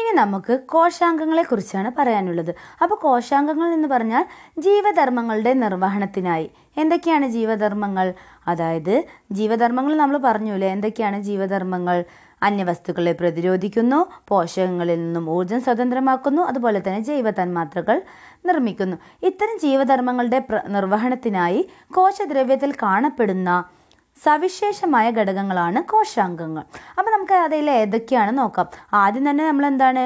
ഇനി നമുക്ക് കോശാംഗങ്ങളെക്കുറിച്ചാണ് പറയാനുള്ളത് അപ്പോൾ കോശാംഗങ്ങൾ എന്ന് പറഞ്ഞാൽ ജീവധർമ്മങ്ങളുടെ നിർവഹണത്തിനായി എന്തൊക്കെയാണ് ജീവധർമ്മങ്ങൾ അതായത് ജീവധർമ്മങ്ങൾ നമ്മൾ പറഞ്ഞുല്ലേ എന്തൊക്കെയാണ് ജീവധർമ്മങ്ങൾ അന്യവസ്തുക്കളെ പ്രതിരോധിക്കുന്നു പോഷകങ്ങളിൽ നിന്നും ഊർജം സ്വതന്ത്രമാക്കുന്നു അതുപോലെ തന്നെ ജൈവ തന്മാത്രകൾ നിർമ്മിക്കുന്നു ഇത്തരം ജീവധർമ്മങ്ങളുടെ നിർവഹണത്തിനായി കോശദ്രവ്യത്തിൽ കാണപ്പെടുന്ന സവിശേഷമായ ഘടകങ്ങളാണ് കോശാംഗങ്ങൾ അപ്പോൾ നമുക്ക് അതിൽ ഏതൊക്കെയാണ് നോക്കാം ആദ്യം തന്നെ നമ്മൾ എന്താണ്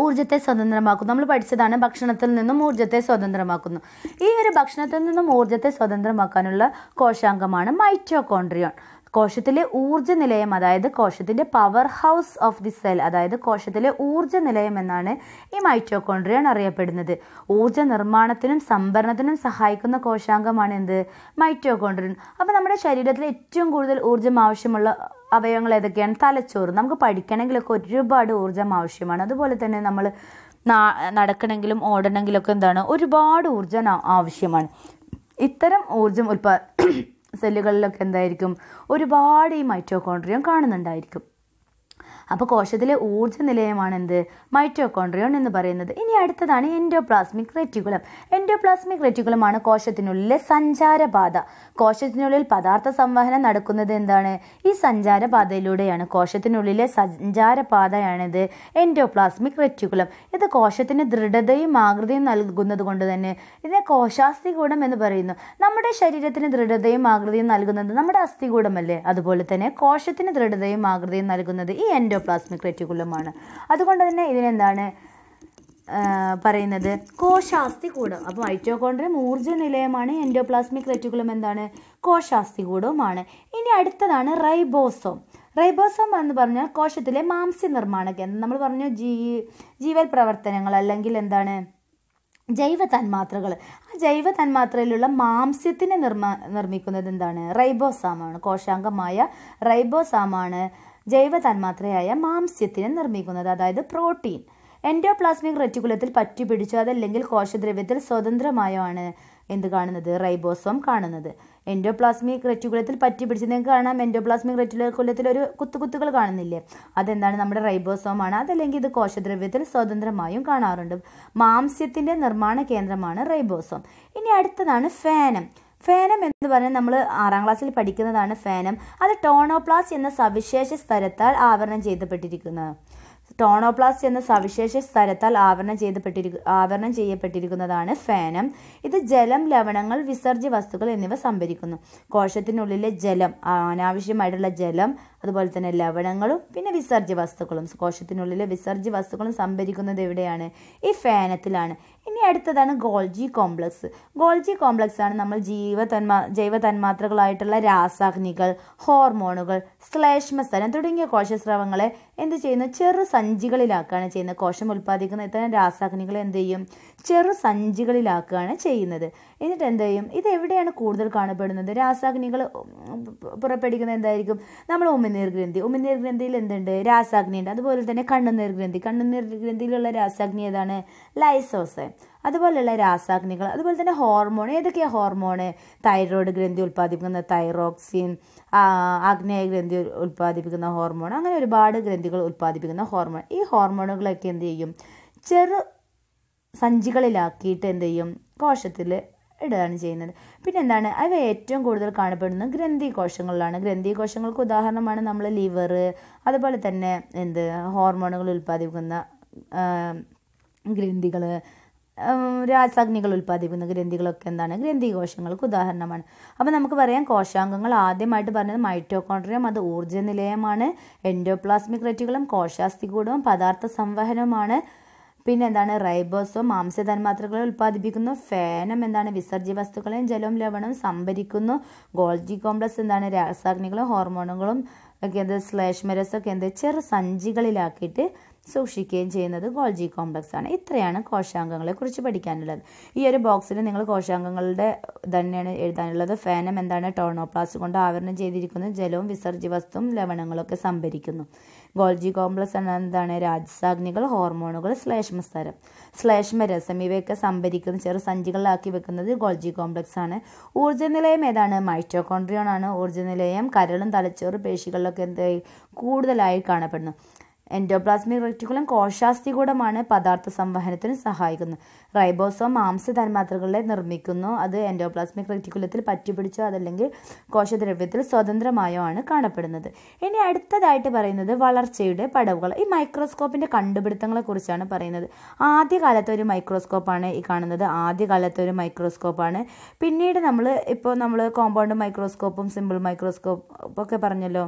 ഊർജ്ജത്തെ സ്വതന്ത്രമാക്കുന്നു നമ്മൾ പഠിച്ചതാണ് ഭക്ഷണത്തിൽ നിന്നും ഊർജ്ജത്തെ സ്വതന്ത്രമാക്കുന്നു ഈ ഒരു ഭക്ഷണത്തിൽ നിന്നും ഊർജ്ജത്തെ സ്വതന്ത്രമാക്കാനുള്ള കോശാംഗമാണ് മൈറ്റോകോൺഡ്രിയോൺ കോശത്തിലെ ഊർജ്ജ നിലയം അതായത് കോശത്തിൻ്റെ power house of the cell അതായത് കോശത്തിലെ ഊർജ്ജ നിലയം എന്നാണ് ഈ മൈറ്റോകോൺട്രിയാണ് അറിയപ്പെടുന്നത് ഊർജ്ജ നിർമ്മാണത്തിനും സംഭരണത്തിനും സഹായിക്കുന്ന കോശാംഗമാണ് എന്ത് മൈറ്റോകോൺട്രിയൻ അപ്പോൾ നമ്മുടെ ശരീരത്തിൽ ഏറ്റവും കൂടുതൽ ഊർജ്ജം ആവശ്യമുള്ള അവയവങ്ങൾ ഏതൊക്കെയാണ് തലച്ചോറ് നമുക്ക് പഠിക്കണമെങ്കിലൊക്കെ ഒരുപാട് ഊർജ്ജം ആവശ്യമാണ് അതുപോലെ തന്നെ നമ്മൾ നടക്കണമെങ്കിലും ഓടണമെങ്കിലൊക്കെ എന്താണ് ഒരുപാട് ഊർജ്ജം ആവശ്യമാണ് ഇത്തരം ഊർജ്ജം ഉൽപാ (coughs) സെല്ലുകളിലൊക്കെ എന്തായിരിക്കും ഒരുപാട് ഈ മൈറ്റോകോൺട്രിയം കാണുന്നുണ്ടായിരിക്കും അപ്പോൾ കോശത്തിലെ ഊർജ്ജ നിലയമാണ് എന്ത് മൈറ്റോകോൺട്രിയോൺ എന്ന് പറയുന്നത് ഇനി അടുത്തതാണ് എൻഡോപ്ലാസ്മിക് റെറ്റിക്കുലം എൻഡോപ്ലാസ്മിക് റെറ്റിക്കുലമാണ് കോശത്തിനുള്ളിലെ സഞ്ചാരപാത കോശത്തിനുള്ളിൽ പദാർത്ഥ സംവഹനം നടക്കുന്നത് എന്താണ് ഈ സഞ്ചാരപാതയിലൂടെയാണ് കോശത്തിനുള്ളിലെ സഞ്ചാരപാതയാണിത് എൻഡോപ്ലാസ്മിക് റെറ്റിക്കുലം ഇത് കോശത്തിന് ദൃഢതയും ആകൃതിയും നൽകുന്നത് കൊണ്ട് തന്നെ ഇതിനെ കോശാസ്ഥികൂടം എന്ന് പറയുന്നു നമ്മുടെ ശരീരത്തിന് ദൃഢതയും ആകൃതിയും നൽകുന്നത് നമ്മുടെ അസ്ഥികൂടമല്ലേ അതുപോലെ തന്നെ കോശത്തിന് ദൃഢതയും ആകൃതിയും നൽകുന്നത് ഈ എൻഡോ സൈറ്റോപ്ലാസ്മിക് റെറ്റിക്കുലമാണ് അതുകൊണ്ട് തന്നെ ഇതിനെന്താണ് പറയുന്നത് കോശാസ്തി കൂടം അപ്പോൾ മൈറ്റോകോൺഡ്രിയം ഊർജ്ജ നിലയമാണ് എൻഡോപ്ലാസ്മിക് റെറ്റിക്കുലം എന്താണ് കോശാസ്തി കൂടവുമാണ് ഇനി അടുത്തതാണ് റൈബോസോം റൈബോസോം എന്ന് പറഞ്ഞാൽ കോശത്തിലെ മാംസ്യ നിർമ്മാണ കേന്ദ്രം നമ്മൾ പറഞ്ഞു ജീ ജീവൽ പ്രവർത്തനങ്ങൾ അല്ലെങ്കിൽ എന്താണ് ജൈവ തന്മാത്രകൾ ആ ജൈവ തന്മാത്രയിലുള്ള മാംസ്യത്തിനെ നിർമ്മാ നിർമ്മിക്കുന്നത് എന്താണ് റൈബോസാമാണ് കോശാംഗമായ റൈബോസാമാണ് ജൈവ തന്മാത്രയായ മാംസ്യത്തിനെ നിർമ്മിക്കുന്നത് അതായത് പ്രോട്ടീൻ എൻഡോപ്ലാസ്മിക് റെറ്റിക്കുലത്തിൽ പിടിച്ചു അതല്ലെങ്കിൽ കോശദ്രവ്യത്തിൽ സ്വതന്ത്രമായോ ആണ് എന്ത് കാണുന്നത് റൈബോസോം കാണുന്നത് എൻഡോപ്ലാസ്മിക് റെറ്റിക്കുലത്തിൽ പറ്റിപ്പിടിച്ച് നിങ്ങൾക്ക് കാണാം എൻഡോപ്ലാസ്മിക് റെറ്റിക്കുലത്തിൽ ഒരു കുത്തുകുത്തുകൾ കാണുന്നില്ലേ അതെന്താണ് നമ്മുടെ റൈബോസോം ആണ് അതല്ലെങ്കിൽ ഇത് കോശദ്രവ്യത്തിൽ സ്വതന്ത്രമായും കാണാറുണ്ട് മാംസ്യത്തിൻ്റെ നിർമ്മാണ കേന്ദ്രമാണ് റൈബോസോം ഇനി അടുത്തതാണ് ഫാനം ഫേനം എന്ന് പറഞ്ഞാൽ നമ്മൾ ആറാം ക്ലാസ്സിൽ പഠിക്കുന്നതാണ് ഫേനം അത് ടോണോപ്ലാസ് എന്ന സവിശേഷ സ്ഥലത്താൽ ആവരണം ചെയ്തപ്പെട്ടിരിക്കുന്നത് ടോണോപ്ലാസ് എന്ന സവിശേഷ സ്ഥലത്താൽ ആവരണം ചെയ്തപ്പെട്ടിരിക്കു ആവരണം ചെയ്യപ്പെട്ടിരിക്കുന്നതാണ് ഫേനം ഇത് ജലം ലവണങ്ങൾ വിസർജ്യ വസ്തുക്കൾ എന്നിവ സംഭരിക്കുന്നു കോശത്തിനുള്ളിലെ ജലം അനാവശ്യമായിട്ടുള്ള ജലം അതുപോലെ തന്നെ ലവണങ്ങളും പിന്നെ വിസർജ്യ വസ്തുക്കളും കോശത്തിനുള്ളിലെ വിസർജ്യ വസ്തുക്കളും സംഭരിക്കുന്നത് എവിടെയാണ് ഈ ഫേനത്തിലാണ് ഇനി അടുത്തതാണ് ഗോൾജി കോംപ്ലക്സ് ഗോൾജി കോംപ്ലക്സ് ആണ് നമ്മൾ ജീവ തന്മാ ജൈവ തന്മാത്രകളായിട്ടുള്ള രാസാഗ്നികൾ ഹോർമോണുകൾ ശ്ലേഷ്മസ്ഥലം തുടങ്ങിയ കോശസ്രവങ്ങളെ എന്ത് ചെയ്യുന്നു ചെറു സഞ്ചികളിലാക്കുകയാണ് ചെയ്യുന്നത് കോശം ഉൽപ്പാദിക്കുന്ന ഇത്തരം രാസാഗ്നികൾ എന്ത് ചെയ്യും ചെറു സഞ്ചികളിലാക്കുകയാണ് ചെയ്യുന്നത് എന്നിട്ട് എന്ത് ചെയ്യും ഇത് എവിടെയാണ് കൂടുതൽ കാണപ്പെടുന്നത് രാസാഗ്നികൾ പുറപ്പെടുവിക്കുന്നത് എന്തായിരിക്കും നമ്മൾ ഉമിനീർ ഗ്രന്ഥി ഉമിനീർ ഗ്രന്ഥിയിൽ എന്തുണ്ട് രാസാഗ്നി ഉണ്ട് അതുപോലെ തന്നെ കണ്ണുനീർ ഗ്രന്ഥി കണ്ണുനീർ ഗ്രന്ഥിയിലുള്ള രാസാഗ്നി ഏതാണ് ലൈസോസ് അതുപോലെയുള്ള രാസാഗ്നികൾ അതുപോലെ തന്നെ ഹോർമോൺ ഏതൊക്കെയാണ് ഹോർമോൺ തൈറോയ്ഡ് ഗ്രന്ഥി ഉൽപ്പാദിപ്പിക്കുന്ന തൈറോക്സിൻ ആഗ്നേയ ഗ്രന്ഥി ഉൽപ്പാദിപ്പിക്കുന്ന ഹോർമോൺ അങ്ങനെ ഒരുപാട് ഗ്രന്ഥികൾ ഉൽപ്പാദിപ്പിക്കുന്ന ഹോർമോൺ ഈ ഹോർമോണുകളൊക്കെ എന്ത് ചെയ്യും ചെറു സഞ്ചികളിലാക്കിയിട്ട് എന്ത് ചെയ്യും കോശത്തിൽ ഇടുകയാണ് ചെയ്യുന്നത് പിന്നെ എന്താണ് അവ ഏറ്റവും കൂടുതൽ കാണപ്പെടുന്നത് ഗ്രന്ഥി ഗ്രന്ഥികോശങ്ങൾക്ക് ഉദാഹരണമാണ് നമ്മൾ ലിവർ അതുപോലെ തന്നെ എന്ത് ഹോർമോണുകൾ ഉൽപ്പാദിപ്പിക്കുന്ന ഗ്രന്ഥികൾ രാസാഗ്നികൾ ഉൽപ്പാദിപ്പിക്കുന്ന ഗ്രന്ഥികളൊക്കെ എന്താണ് ഗ്രന്ഥികോശങ്ങൾക്ക് ഉദാഹരണമാണ് അപ്പോൾ നമുക്ക് പറയാം കോശാംഗങ്ങൾ ആദ്യമായിട്ട് പറഞ്ഞത് മൈറ്റോകോൺട്രിയം അത് ഊർജ്ജ നിലയമാണ് എൻഡോപ്ലാസ്മിക് റെറ്റുകളും കോശാസ്തികൂടവും പദാർത്ഥ സംവഹനവുമാണ് പിന്നെ എന്താണ് റൈബോസോം മാംസതന്മാത്രകളെ ഉൽപ്പാദിപ്പിക്കുന്നു ഫേനം എന്താണ് വിസർജ്യ വസ്തുക്കളെയും ജലവും ലവണവും സംഭരിക്കുന്നു ഗോൾജി കോംപ്ലക്സ് എന്താണ് രാസാഗ്നികളും ഹോർമോണുകളും ഒക്കെ എന്ത് ശ്ലേഷ്മരസൊക്കെ എന്ത് ചെറു സഞ്ചികളിലാക്കിയിട്ട് സൂക്ഷിക്കുകയും ചെയ്യുന്നത് ഗോൾജി കോംപ്ലക്സ് ആണ് ഇത്രയാണ് കോശാംഗങ്ങളെ കുറിച്ച് പഠിക്കാനുള്ളത് ഈ ഒരു ബോക്സിൽ നിങ്ങൾ കോശാംഗങ്ങളുടെ തന്നെയാണ് എഴുതാനുള്ളത് ഫേനം എന്താണ് ടോണോപ്ലാസ് കൊണ്ട് ആവരണം ചെയ്തിരിക്കുന്നു ജലവും വിസർജ്യ വസ്തുവും ലവണങ്ങളൊക്കെ സംഭരിക്കുന്നു ഗോൾജി കോംപ്ലക്സ് എന്ന എന്താണ് രാജസാഗ്നികൾ ഹോർമോണുകൾ ശ്ലേഷ്മസ്തരം ശ്ലേഷ്മരസം ഇവയൊക്കെ സംഭരിക്കുന്ന ചെറു സഞ്ചികളിലാക്കി വെക്കുന്നത് ഗോൾജി കോംപ്ലക്സ് ആണ് ഊർജ്ജനിലയം ഏതാണ് മൈറ്റോകോൺഡ്രിയോൺ ആണ് ഊർജ്ജനിലയം കരളും തലച്ചോറ് പേശികളിലൊക്കെ എന്ത് കൂടുതലായി കാണപ്പെടുന്നു എൻഡോപ്ലാസ്മിക് റെറ്റിക്കുലം കോശാസ്ഥികൂടമാണ് പദാർത്ഥ സംവഹനത്തിന് സഹായിക്കുന്നത് റൈബോസോം മാംസ തന്മാത്രകളെ നിർമ്മിക്കുന്നു അത് എൻഡോപ്ലാസ്മിക് റെറ്റിക്കുലത്തിൽ പറ്റിപ്പിടിച്ചോ അതല്ലെങ്കിൽ കോശദ്രവ്യത്തിൽ സ്വതന്ത്രമായോ ആണ് കാണപ്പെടുന്നത് ഇനി അടുത്തതായിട്ട് പറയുന്നത് വളർച്ചയുടെ പടവുകൾ ഈ മൈക്രോസ്കോപ്പിൻ്റെ കണ്ടുപിടുത്തങ്ങളെക്കുറിച്ചാണ് പറയുന്നത് ആദ്യകാലത്തെ ഒരു മൈക്രോസ്കോപ്പാണ് ഈ കാണുന്നത് ആദ്യകാലത്തെ ഒരു മൈക്രോസ്കോപ്പാണ് പിന്നീട് നമ്മൾ ഇപ്പോൾ നമ്മൾ കോമ്പൗണ്ട് മൈക്രോസ്കോപ്പും സിമ്പിൾ മൈക്രോസ്കോപ്പ് ഒക്കെ പറഞ്ഞല്ലോ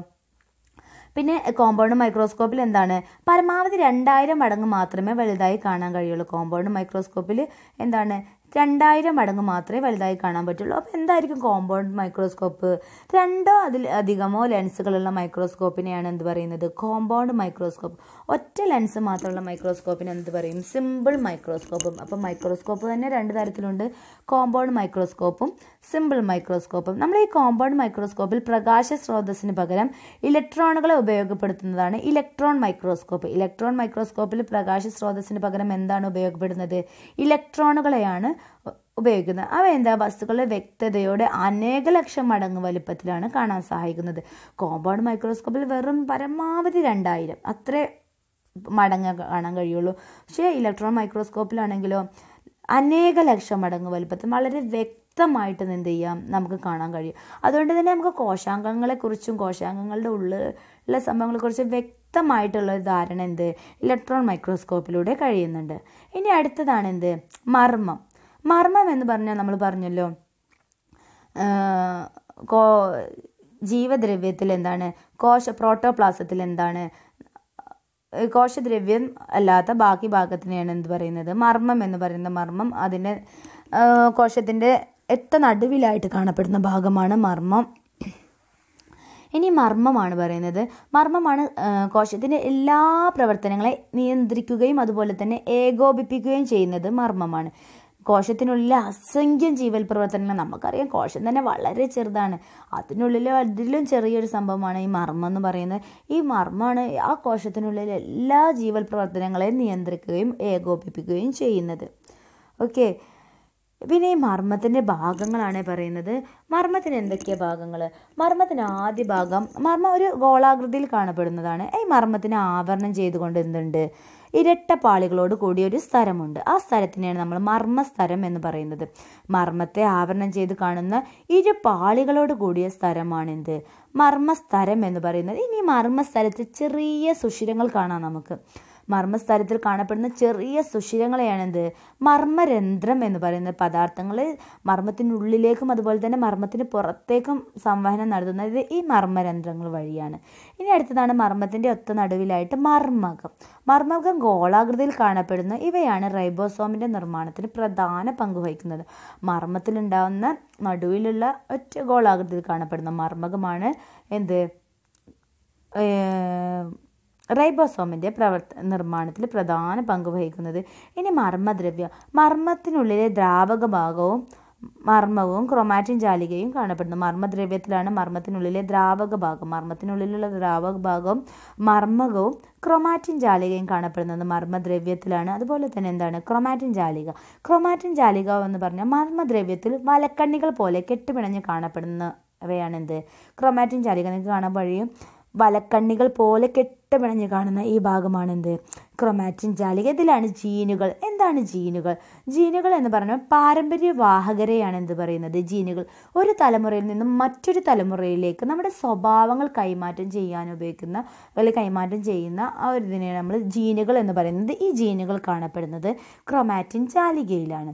പിന്നെ കോമ്പൗണ്ട് മൈക്രോസ്കോപ്പിൽ എന്താണ് പരമാവധി രണ്ടായിരം മടങ്ങ് മാത്രമേ വലുതായി കാണാൻ കഴിയുള്ളൂ കോമ്പൗണ്ട് മൈക്രോസ്കോപ്പിൽ എന്താണ് രണ്ടായിരം മടങ്ങ് മാത്രമേ വലുതായി കാണാൻ പറ്റുള്ളൂ അപ്പോൾ എന്തായിരിക്കും കോമ്പൗണ്ട് മൈക്രോസ്കോപ്പ് രണ്ടോ അതിൽ അധികമോ ലെൻസുകളുള്ള മൈക്രോസ്കോപ്പിനെയാണ് എന്ത് പറയുന്നത് കോമ്പൗണ്ട് മൈക്രോസ്കോപ്പ് ഒറ്റ ലെൻസ് മാത്രമുള്ള മൈക്രോസ്കോപ്പിന് എന്ത് പറയും സിമ്പിൾ മൈക്രോസ്കോപ്പും അപ്പോൾ മൈക്രോസ്കോപ്പ് തന്നെ രണ്ട് തരത്തിലുണ്ട് കോമ്പൗണ്ട് മൈക്രോസ്കോപ്പും സിമ്പിൾ മൈക്രോസ്കോപ്പും നമ്മൾ ഈ കോമ്പൗണ്ട് മൈക്രോസ്കോപ്പിൽ പ്രകാശ സ്രോതസ്സിന് പകരം ഇലക്ട്രോണുകളെ ഉപയോഗപ്പെടുത്തുന്നതാണ് ഇലക്ട്രോൺ മൈക്രോസ്കോപ്പ് ഇലക്ട്രോൺ മൈക്രോസ്കോപ്പിൽ പ്രകാശ സ്രോതസ്സിന് പകരം എന്താണ് ഉപയോഗപ്പെടുന്നത് ഇലക്ട്രോണുകളെയാണ് ഉപയോഗിക്കുന്നത് അവ എന്താ വസ്തുക്കളുടെ വ്യക്തതയോടെ അനേക ലക്ഷം മടങ്ങ് വലുപ്പത്തിലാണ് കാണാൻ സഹായിക്കുന്നത് കോമ്പൗണ്ട് മൈക്രോസ്കോപ്പിൽ വെറും പരമാവധി രണ്ടായിരം അത്ര മടങ്ങ് കാണാൻ കഴിയുള്ളൂ പക്ഷേ ഇലക്ട്രോൺ മൈക്രോസ്കോപ്പിലാണെങ്കിലോ അനേക ലക്ഷം മടങ്ങ് വലുപ്പത്തിൽ വളരെ വ്യക്തമായിട്ട് എന്ത് ചെയ്യാം നമുക്ക് കാണാൻ കഴിയും അതുകൊണ്ട് തന്നെ നമുക്ക് കോശാംഗങ്ങളെക്കുറിച്ചും കോശാംഗങ്ങളുടെ ഉള്ള സംഭവങ്ങളെക്കുറിച്ച് വ്യക്തമായിട്ടുള്ള ഒരു ധാരണ എന്ത് ഇലക്ട്രോൺ മൈക്രോസ്കോപ്പിലൂടെ കഴിയുന്നുണ്ട് ഇനി അടുത്തതാണ് എന്ത് മർമ്മം മർമ്മം എന്ന് പറഞ്ഞാൽ നമ്മൾ പറഞ്ഞല്ലോ കോ ജീവദ്രവ്യത്തിൽ എന്താണ് കോശ പ്രോട്ടോപ്ലാസത്തിൽ എന്താണ് കോശദ്രവ്യം അല്ലാത്ത ബാക്കി ഭാഗത്തിനെയാണ് എന്ത് പറയുന്നത് മർമ്മം എന്ന് പറയുന്ന മർമ്മം അതിൻ്റെ കോശത്തിൻ്റെ എത്ര നടുവിലായിട്ട് കാണപ്പെടുന്ന ഭാഗമാണ് മർമ്മം ഇനി മർമ്മമാണ് പറയുന്നത് മർമ്മമാണ് കോശത്തിൻ്റെ എല്ലാ പ്രവർത്തനങ്ങളെ നിയന്ത്രിക്കുകയും അതുപോലെ തന്നെ ഏകോപിപ്പിക്കുകയും ചെയ്യുന്നത് മർമ്മമാണ് കോശത്തിനുള്ളിലെ അസംഖ്യം ജീവൽ പ്രവർത്തനങ്ങൾ നമുക്കറിയാം കോശം തന്നെ വളരെ ചെറുതാണ് അതിനുള്ളിലെ അതിലും ചെറിയൊരു സംഭവമാണ് ഈ മർമ്മം എന്ന് പറയുന്നത് ഈ മർമ്മമാണ് ആ കോശത്തിനുള്ളിൽ എല്ലാ ജീവൽ പ്രവർത്തനങ്ങളെയും നിയന്ത്രിക്കുകയും ഏകോപിപ്പിക്കുകയും ചെയ്യുന്നത് ഓക്കെ പിന്നെ ഈ മർമ്മത്തിൻ്റെ ഭാഗങ്ങളാണ് പറയുന്നത് മർമ്മത്തിന് എന്തൊക്കെയാണ് ഭാഗങ്ങൾ മർമ്മത്തിന് ആദ്യ ഭാഗം മർമ്മം ഒരു ഗോളാകൃതിയിൽ കാണപ്പെടുന്നതാണ് ഈ മർമ്മത്തിന് ആവരണം ചെയ്തുകൊണ്ട് എന്തുണ്ട് ഇരട്ടപ്പാളികളോട് കൂടിയ ഒരു സ്ഥലമുണ്ട് ആ സ്ഥലത്തിനെയാണ് നമ്മൾ മർമ്മസ്ഥലം എന്ന് പറയുന്നത് മർമ്മത്തെ ആവരണം ചെയ്ത് കാണുന്ന ഇരുപാളികളോട് കൂടിയ സ്ഥലമാണിത് മർമ്മസ്ഥലം എന്ന് പറയുന്നത് ഇനി മർമ്മസ്ഥലത്ത് ചെറിയ സുഷിരങ്ങൾ കാണാം നമുക്ക് മർമ്മസ്ഥലത്തിൽ കാണപ്പെടുന്ന ചെറിയ സുഷിരങ്ങളെയാണെന്ത് മർമ്മരന്ധ്രം എന്ന് പറയുന്ന പദാർത്ഥങ്ങൾ മർമ്മത്തിനുള്ളിലേക്കും അതുപോലെ തന്നെ മർമ്മത്തിന് പുറത്തേക്കും സംവഹനം നടത്തുന്നത് ഈ മർമ്മരന്ധ്രങ്ങൾ വഴിയാണ് ഇനി അടുത്തതാണ് മർമ്മത്തിൻ്റെ ഒത്ത നടുവിലായിട്ട് മർമ്മകം മർമ്മകം ഗോളാകൃതിയിൽ കാണപ്പെടുന്ന ഇവയാണ് റൈബോസോമിൻ്റെ നിർമ്മാണത്തിന് പ്രധാന പങ്ക് വഹിക്കുന്നത് മർമ്മത്തിലുണ്ടാവുന്ന നടുവിലുള്ള ഒറ്റ ഗോളാകൃതിയിൽ കാണപ്പെടുന്ന മർമ്മകമാണ് എന്ത് റൈബോസോമിൻ്റെ പ്രവർത്ത നിർമ്മാണത്തിൽ പ്രധാന പങ്ക് വഹിക്കുന്നത് ഇനി മർമ്മദ്രവ്യം മർമ്മത്തിനുള്ളിലെ ദ്രാവക ഭാഗവും മർമ്മവും ക്രൊമാറ്റിൻ ജാലികയും കാണപ്പെടുന്നു മർമ്മദ്രവ്യത്തിലാണ് മർമ്മത്തിനുള്ളിലെ ദ്രാവക ഭാഗം മർമ്മത്തിനുള്ളിലുള്ള ദ്രാവക ഭാഗവും മർമ്മകവും ക്രൊമാറ്റിൻ ജാലികയും കാണപ്പെടുന്നത് മർമ്മദ്രവ്യത്തിലാണ് അതുപോലെ തന്നെ എന്താണ് ക്രൊമാറ്റിൻ ജാലിക ക്രൊമാറ്റിൻ ജാലിക എന്ന് പറഞ്ഞാൽ മർമ്മദ്രവ്യത്തിൽ മലക്കണ്ണികൾ പോലെ കെട്ടുപിണഞ്ഞ് കാണപ്പെടുന്നവയാണ് എന്ത് ക്രൊമാറ്റിൻ ജാലിക നിങ്ങൾക്ക് കാണാൻ കഴിയും വലക്കണ്ണികൾ പോലെ കെട്ടപിണഞ്ഞ് കാണുന്ന ഈ ഭാഗമാണ് എന്ത് ക്രൊമാറ്റിൻ ജാലിക ഇതിലാണ് ജീനുകൾ എന്താണ് ജീനുകൾ ജീനുകൾ എന്ന് പറഞ്ഞാൽ പാരമ്പര്യ വാഹകരെയാണ് എന്ത് പറയുന്നത് ജീനുകൾ ഒരു തലമുറയിൽ നിന്നും മറ്റൊരു തലമുറയിലേക്ക് നമ്മുടെ സ്വഭാവങ്ങൾ കൈമാറ്റം ചെയ്യാൻ ഉപയോഗിക്കുന്ന അല്ലെങ്കിൽ കൈമാറ്റം ചെയ്യുന്ന ആ ഒരു ഇതിനെ നമ്മൾ ജീനുകൾ എന്ന് പറയുന്നത് ഈ ജീനുകൾ കാണപ്പെടുന്നത് ക്രൊമാറ്റിൻ ജാലികയിലാണ്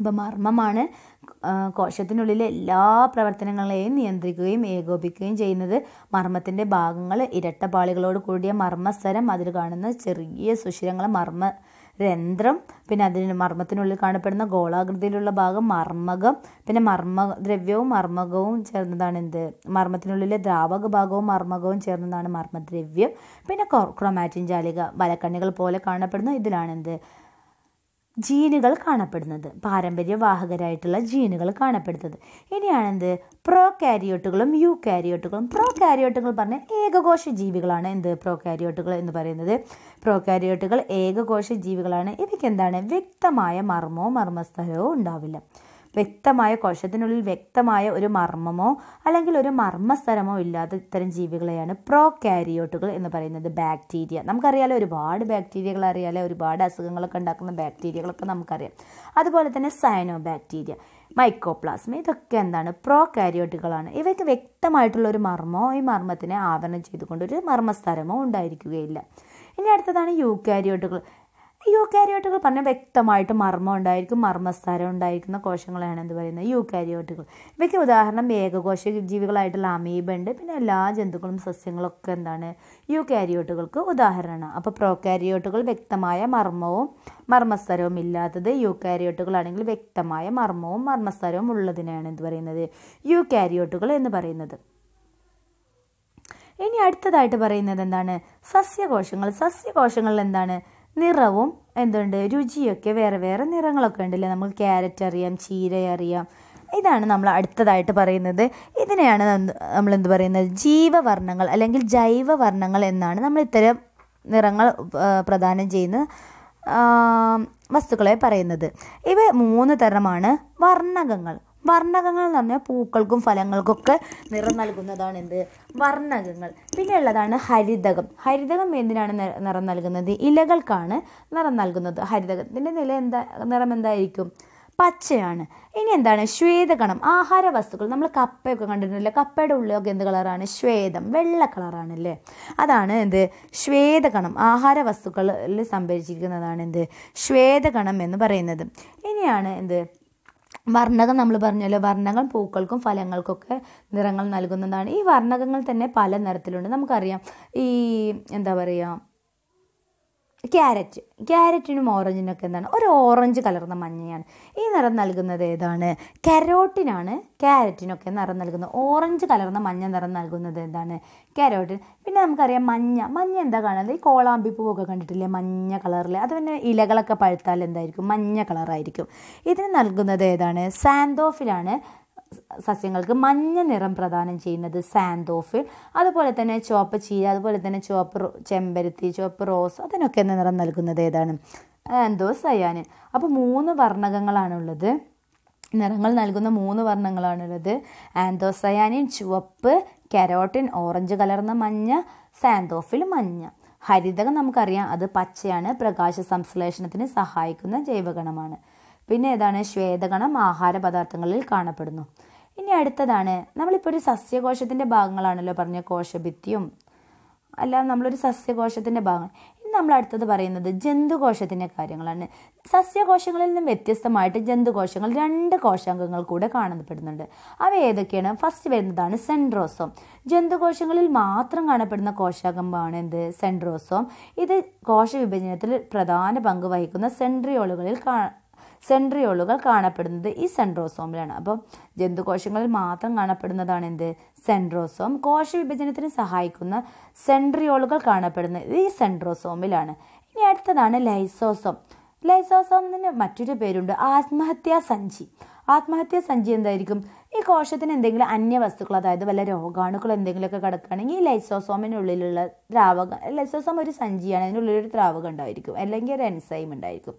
അപ്പം മർമ്മമാണ് കോശത്തിനുള്ളിലെ എല്ലാ പ്രവർത്തനങ്ങളെയും നിയന്ത്രിക്കുകയും ഏകോപിക്കുകയും ചെയ്യുന്നത് മർമ്മത്തിൻ്റെ ഭാഗങ്ങൾ ഇരട്ടപാളികളോട് കൂടിയ മർമ്മസ്തരം അതിൽ കാണുന്ന ചെറിയ സുഷിരങ്ങൾ മർമ്മ രന്ധ്രം പിന്നെ അതിന് മർമ്മത്തിനുള്ളിൽ കാണപ്പെടുന്ന ഗോളാകൃതിയിലുള്ള ഭാഗം മർമ്മകം പിന്നെ മർമ്മ ദ്രവ്യവും മർമ്മകവും ചേർന്നതാണ് എന്ത് മർമ്മത്തിനുള്ളിലെ ദ്രാവക ഭാഗവും മർമ്മകവും ചേർന്നതാണ് മർമ്മദ്രവ്യം പിന്നെ ക്രൊമാറ്റിൻ ജാലിക വലക്കണ്ണികൾ പോലെ കാണപ്പെടുന്ന ഇതിലാണെന്ത് ജീനുകൾ കാണപ്പെടുന്നത് വാഹകരായിട്ടുള്ള ജീനുകൾ കാണപ്പെടുന്നത് ഇനിയാണെന്ത് പ്രോ കാരിയോട്ടുകളും യു കാരിയോട്ടുകളും പ്രോ കാരിയോട്ടുകൾ പറഞ്ഞ ഏകകോശ ജീവികളാണ് എന്ത് പ്രോ കാരിയോട്ടുകൾ എന്ന് പറയുന്നത് പ്രോ കാരിയോട്ടുകൾ ഏകകോശ ജീവികളാണ് ഇവയ്ക്ക് എന്താണ് വ്യക്തമായ മർമ്മവും മർമ്മസ്ഥലവും ഉണ്ടാവില്ല വ്യക്തമായ കോശത്തിനുള്ളിൽ വ്യക്തമായ ഒരു മർമ്മമോ അല്ലെങ്കിൽ ഒരു മർമ്മസ്ഥലമോ ഇല്ലാത്ത ഇത്തരം ജീവികളെയാണ് പ്രോ കാരിയോട്ടുകൾ എന്ന് പറയുന്നത് ബാക്ടീരിയ നമുക്കറിയാലോ ഒരുപാട് ബാക്ടീരിയകൾ അറിയാലോ ഒരുപാട് അസുഖങ്ങളൊക്കെ ഉണ്ടാക്കുന്ന ബാക്ടീരിയകളൊക്കെ നമുക്കറിയാം അതുപോലെ തന്നെ സയനോ ബാക്ടീരിയ മൈക്കോപ്ലാസ്മ ഇതൊക്കെ എന്താണ് പ്രോ കാരിയോട്ടുകളാണ് ഇവയ്ക്ക് വ്യക്തമായിട്ടുള്ള ഒരു മർമ്മമോ ഈ മർമ്മത്തിനെ ആവരണം ചെയ്തുകൊണ്ട് ഒരു മർമ്മസ്ഥലമോ ഉണ്ടായിരിക്കുകയില്ല ഇനി അടുത്തതാണ് കാരിയോട്ടുകൾ യു കാരിയോട്ടുകൾ പറഞ്ഞാൽ വ്യക്തമായിട്ട് മർമ്മം ഉണ്ടായിരിക്കും മർമ്മസ്ഥാരം ഉണ്ടായിരിക്കുന്ന കോശങ്ങളാണ് എന്ത് പറയുന്നത് യു കാരിയോട്ടുകൾ ഇവയ്ക്ക് ഉദാഹരണം ഏകകോശ ജീവികളായിട്ടുള്ള അമീബ ഉണ്ട് പിന്നെ എല്ലാ ജന്തുക്കളും സസ്യങ്ങളൊക്കെ എന്താണ് യു ഉദാഹരണമാണ് അപ്പോൾ പ്രോ വ്യക്തമായ മർമ്മവും മർമ്മസ്ഥരവും ഇല്ലാത്തത് യു ആണെങ്കിൽ വ്യക്തമായ മർമ്മവും മർമ്മസ്ഥരവും ഉള്ളതിനാണ് എന്ത് പറയുന്നത് യു എന്ന് പറയുന്നത് ഇനി അടുത്തതായിട്ട് പറയുന്നത് എന്താണ് സസ്യകോശങ്ങൾ സസ്യകോശങ്ങളിൽ എന്താണ് നിറവും എന്തുണ്ട് രുചിയൊക്കെ വേറെ വേറെ നിറങ്ങളൊക്കെ ഉണ്ടല്ലേ നമുക്ക് ക്യാരറ്റ് അറിയാം ചീര അറിയാം ഇതാണ് നമ്മൾ അടുത്തതായിട്ട് പറയുന്നത് ഇതിനെയാണ് നമ്മൾ എന്ത് പറയുന്നത് ജീവവർണ്ണങ്ങൾ അല്ലെങ്കിൽ ജൈവവർണ്ണങ്ങൾ എന്നാണ് നമ്മൾ ഇത്തരം നിറങ്ങൾ പ്രദാനം ചെയ്യുന്ന വസ്തുക്കളെ പറയുന്നത് ഇവ മൂന്ന് തരമാണ് വർണ്ണകങ്ങൾ വർണ്ണകങ്ങൾ എന്ന് പറഞ്ഞാൽ പൂക്കൾക്കും ഫലങ്ങൾക്കൊക്കെ നിറം നൽകുന്നതാണ് എന്ത് വർണ്ണകങ്ങൾ പിന്നെ ഉള്ളതാണ് ഹരിതകം ഹരിതകം എന്തിനാണ് നിറം നൽകുന്നത് ഇലകൾക്കാണ് നിറം നൽകുന്നത് ഹരിതകത്തിൻ്റെ നില എന്താ നിറം എന്തായിരിക്കും പച്ചയാണ് ഇനി എന്താണ് ശ്വേതകണം ആഹാര വസ്തുക്കൾ നമ്മൾ കപ്പയൊക്കെ കണ്ടിട്ടുണ്ടല്ലോ കപ്പയുടെ ഉള്ളിലൊക്കെ എന്ത് കളറാണ് ശ്വേതം വെള്ള കളറാണ് അതാണ് എന്ത് ശ്വേതകണം ആഹാര വസ്തുക്കളിൽ സംഭരിച്ചിരിക്കുന്നതാണ് എന്ത് ശ്വേതകണം എന്ന് പറയുന്നത് ഇനിയാണ് എന്ത് വർണ്ണകം നമ്മൾ പറഞ്ഞല്ലോ വർണ്ണങ്ങൾ പൂക്കൾക്കും ഫലങ്ങൾക്കൊക്കെ നിറങ്ങൾ നൽകുന്നതാണ് ഈ വർണ്ണകങ്ങൾ തന്നെ പല നിറത്തിലുണ്ട് നമുക്കറിയാം ഈ എന്താ പറയുക ക്യാരറ്റ് ക്യാരറ്റിനും ഓറഞ്ചിനൊക്കെ എന്താണ് ഒരു ഓറഞ്ച് കലർന്ന മഞ്ഞയാണ് ഈ നിറം നൽകുന്നത് ഏതാണ് കരോട്ടിനാണ് ക്യാരറ്റിനൊക്കെ നിറം നൽകുന്നത് ഓറഞ്ച് കലർന്ന മഞ്ഞ നിറം നൽകുന്നത് എന്താണ് ക്യാരോട്ടിൻ പിന്നെ നമുക്കറിയാം മഞ്ഞ മഞ്ഞ എന്താ കാണുന്നത് ഈ കോളാമ്പി പൂവൊക്കെ കണ്ടിട്ടില്ലേ മഞ്ഞ കളറിൽ അത് പിന്നെ ഇലകളൊക്കെ പഴുത്താൽ എന്തായിരിക്കും മഞ്ഞ കളറായിരിക്കും ഇതിന് നൽകുന്നത് ഏതാണ് സാന്തോഫിലാണ് സസ്യങ്ങൾക്ക് മഞ്ഞ നിറം പ്രദാനം ചെയ്യുന്നത് സാന്തോഫിൽ അതുപോലെ തന്നെ ചുവപ്പ് ചീര അതുപോലെ തന്നെ ചുവപ്പ് ചെമ്പരത്തി ചുവപ്പ് റോസ് അതിനൊക്കെ നിറം നൽകുന്നത് ഏതാണ് എന്തോ സയാനിൻ അപ്പോൾ മൂന്ന് വർണ്ണകങ്ങളാണുള്ളത് നിറങ്ങൾ നൽകുന്ന മൂന്ന് വർണ്ണങ്ങളാണുള്ളത് ആന്തോസയാനിൻ ചുവപ്പ് കരോട്ടിൻ ഓറഞ്ച് കലർന്ന മഞ്ഞ സാന്തോഫിൽ മഞ്ഞ ഹരിതകം നമുക്കറിയാം അത് പച്ചയാണ് പ്രകാശ സംശ്ലേഷണത്തിന് സഹായിക്കുന്ന ജൈവഗണമാണ് പിന്നെ ഏതാണ് ശ്വേതഗണം ആഹാര പദാർത്ഥങ്ങളിൽ കാണപ്പെടുന്നു ഇനി അടുത്തതാണ് നമ്മളിപ്പോൾ ഒരു സസ്യകോശത്തിൻ്റെ ഭാഗങ്ങളാണല്ലോ പറഞ്ഞ കോശഭിത്തിയും അല്ല നമ്മളൊരു സസ്യകോശത്തിൻ്റെ ഭാഗം നമ്മൾ അടുത്തത് പറയുന്നത് ജന്തുകോശത്തിൻ്റെ കാര്യങ്ങളാണ് സസ്യകോശങ്ങളിൽ നിന്നും വ്യത്യസ്തമായിട്ട് ജന്തുകോശങ്ങൾ രണ്ട് കോശാംഗങ്ങൾ കൂടെ കാണപ്പെടുന്നുണ്ട് അവ ഏതൊക്കെയാണ് ഫസ്റ്റ് വരുന്നതാണ് സെൻട്രോസോം ജന്തുകോശങ്ങളിൽ മാത്രം കാണപ്പെടുന്ന കോശാംഗമാണ് എന്ത് സെൻട്രോസോം ഇത് കോശവിഭജനത്തിൽ പ്രധാന പങ്ക് വഹിക്കുന്ന സെൻട്രിയോളുകളിൽ സെൻട്രിയോളുകൾ കാണപ്പെടുന്നത് ഈ സെൻട്രോസോമിലാണ് അപ്പം ജന്തുകോശങ്ങളിൽ മാത്രം കാണപ്പെടുന്നതാണ് എന്ത് സെൻട്രോസോം കോശ വിഭജനത്തിന് സഹായിക്കുന്ന സെൻട്രിയോളുകൾ കാണപ്പെടുന്നത് ഈ സെൻട്രോസോമിലാണ് ഇനി അടുത്തതാണ് ലൈസോസോം ലൈസോസോമിന് മറ്റൊരു പേരുണ്ട് ആത്മഹത്യാ സഞ്ചി ആത്മഹത്യാ സഞ്ചി എന്തായിരിക്കും ഈ കോശത്തിന് എന്തെങ്കിലും അന്യവസ്തുക്കൾ അതായത് വല്ല രോഗാണുക്കൾ എന്തെങ്കിലുമൊക്കെ കിടക്കുകയാണെങ്കിൽ ഈ ലൈസോസോമിനുള്ളിലുള്ള ദ്രാവകം ലൈസോസോം ഒരു സഞ്ചിയാണ് അതിനുള്ളിൽ ഒരു ദ്രാവകം ഉണ്ടായിരിക്കും അല്ലെങ്കിൽ ഒരു എൻസൈം ഉണ്ടായിരിക്കും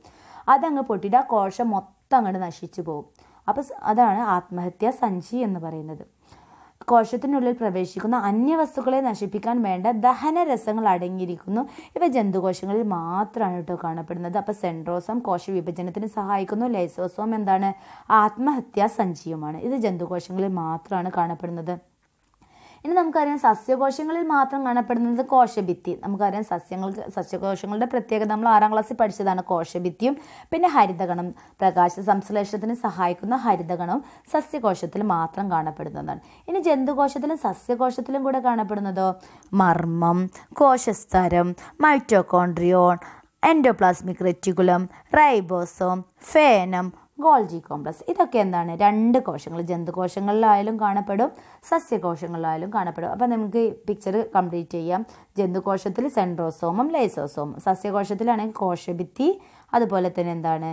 അതങ്ങ് പൊട്ടിയിട്ട് ആ കോശം മൊത്തം അങ്ങോട്ട് നശിച്ചു പോകും അപ്പോൾ അതാണ് ആത്മഹത്യ സഞ്ചി എന്ന് പറയുന്നത് കോശത്തിനുള്ളിൽ പ്രവേശിക്കുന്ന അന്യവസ്തുക്കളെ നശിപ്പിക്കാൻ വേണ്ട ദഹന രസങ്ങൾ അടങ്ങിയിരിക്കുന്നു ഇവ ജന്തുകോശങ്ങളിൽ മാത്രമാണ് കേട്ടോ കാണപ്പെടുന്നത് അപ്പോൾ സെൻട്രോസം കോശവിഭജനത്തിന് സഹായിക്കുന്നു ലൈസോസോം എന്താണ് ആത്മഹത്യാ സഞ്ചിയുമാണ് ഇത് ജന്തുകോശങ്ങളിൽ മാത്രമാണ് കാണപ്പെടുന്നത് ഇനി നമുക്കറിയാം സസ്യകോശങ്ങളിൽ മാത്രം കാണപ്പെടുന്നത് കോശഭിത്തി നമുക്കറിയാം സസ്യങ്ങൾക്ക് സസ്യകോശങ്ങളുടെ പ്രത്യേകത നമ്മൾ ആറാം ക്ലാസ്സിൽ പഠിച്ചതാണ് കോശഭിത്തിയും പിന്നെ ഹരിതഗണം പ്രകാശ സംശ്ലേഷണത്തിന് സഹായിക്കുന്ന ഹരിതഗണവും സസ്യകോശത്തിൽ മാത്രം കാണപ്പെടുന്നതാണ് ഇനി ജന്തുകോശത്തിലും സസ്യകോശത്തിലും കൂടെ കാണപ്പെടുന്നതോ മർമ്മം കോശസ്തരം മൈറ്റോകോൺഡ്രിയോൺ എൻഡോപ്ലാസ്മിക് റെറ്റിക്കുലം റൈബോസോം ഫേനം ഗോൾജി കോംപ്ലക്സ് ഇതൊക്കെ എന്താണ് രണ്ട് കോശങ്ങൾ ജന്തുകോശങ്ങളിലായാലും കാണപ്പെടും സസ്യകോശങ്ങളിലായാലും കാണപ്പെടും അപ്പോൾ നമുക്ക് പിക്ചർ കംപ്ലീറ്റ് ചെയ്യാം ജന്തുകോശത്തിൽ സെൻട്രോസോമും ലൈസോസോമും സസ്യകോശത്തിലാണെങ്കിൽ കോശഭിത്തി അതുപോലെ തന്നെ എന്താണ്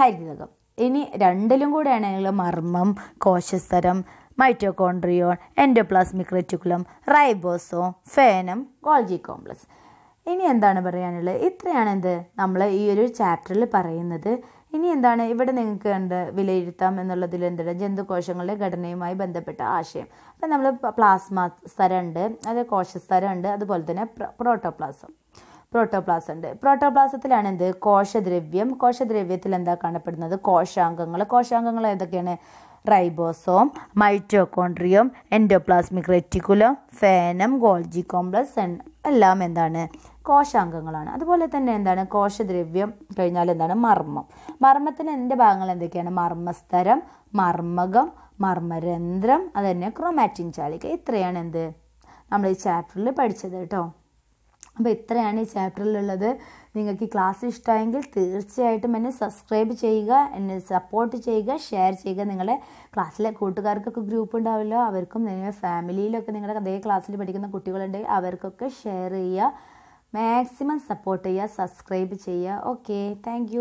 ഹരിതകം ഇനി രണ്ടിലും കൂടെ ആണെങ്കിൽ മർമ്മം കോശസ്തരം മൈറ്റോകോൺട്രിയോൺ എൻഡോപ്ലാസ്മിക് റെറ്റിക്കുലം റൈബോസോം ഫേനം ഗോൾജി കോംപ്ലക്സ് ഇനി എന്താണ് പറയാനുള്ളത് ഇത്രയാണ് എന്ത് നമ്മൾ ഈ ഒരു ചാപ്റ്ററിൽ പറയുന്നത് ഇനി എന്താണ് ഇവിടെ നിങ്ങൾക്ക് കണ്ട് വിലയിരുത്താം എന്നുള്ളതിൽ എന്താണ് ജന്തുകോശങ്ങളുടെ ഘടനയുമായി ബന്ധപ്പെട്ട ആശയം അപ്പം നമ്മൾ പ്ലാസ്മ സ്ഥരമുണ്ട് അത് കോശസ്ഥരമുണ്ട് അതുപോലെ തന്നെ പ്രോട്ടോപ്ലാസം പ്രോട്ടോപ്ലാസം ഉണ്ട് പ്രോട്ടോപ്ലാസത്തിലാണ് എന്ത് കോശദ്രവ്യം കോശദ്രവ്യത്തിൽ എന്താ കാണപ്പെടുന്നത് കോശാംഗങ്ങൾ കോശാംഗങ്ങൾ ഏതൊക്കെയാണ് റൈബോസോം മൈറ്റോകോൺഡ്രിയം എൻഡോപ്ലാസ്മിക് റെറ്റിക്കുലം ഫേനം ഗോൾജി കോംപ്ലക്സ് എല്ലാം എന്താണ് കോശാംഗങ്ങളാണ് അതുപോലെ തന്നെ എന്താണ് കോശദ്രവ്യം കഴിഞ്ഞാൽ എന്താണ് മർമ്മം മർമ്മത്തിന് എൻ്റെ ഭാഗങ്ങൾ എന്തൊക്കെയാണ് മർമ്മസ്തരം മർമ്മകം മർമ്മരന്ധ്രം അതുതന്നെ ക്രോമാറ്റിൻ ചാലിക ഇത്രയാണ് എന്ത് നമ്മൾ ഈ ചാപ്റ്ററിൽ പഠിച്ചത് കേട്ടോ അപ്പോൾ ഇത്രയാണ് ഈ ചാപ്റ്ററിലുള്ളത് നിങ്ങൾക്ക് ഈ ക്ലാസ് ഇഷ്ടമായെങ്കിൽ തീർച്ചയായിട്ടും എന്നെ സബ്സ്ക്രൈബ് ചെയ്യുക എന്നെ സപ്പോർട്ട് ചെയ്യുക ഷെയർ ചെയ്യുക നിങ്ങളുടെ ക്ലാസ്സിലെ കൂട്ടുകാർക്കൊക്കെ ഗ്രൂപ്പ് ഉണ്ടാവില്ലോ അവർക്കും നിങ്ങളുടെ ഫാമിലിയിലൊക്കെ നിങ്ങളുടെ അതേ ക്ലാസ്സിൽ പഠിക്കുന്ന കുട്ടികളുണ്ടെങ്കിൽ അവർക്കൊക്കെ ഷെയർ ചെയ്യുക മാക്സിമം സപ്പോർട്ട് ചെയ്യുക സബ്സ്ക്രൈബ് ചെയ്യുക ഓക്കെ താങ്ക്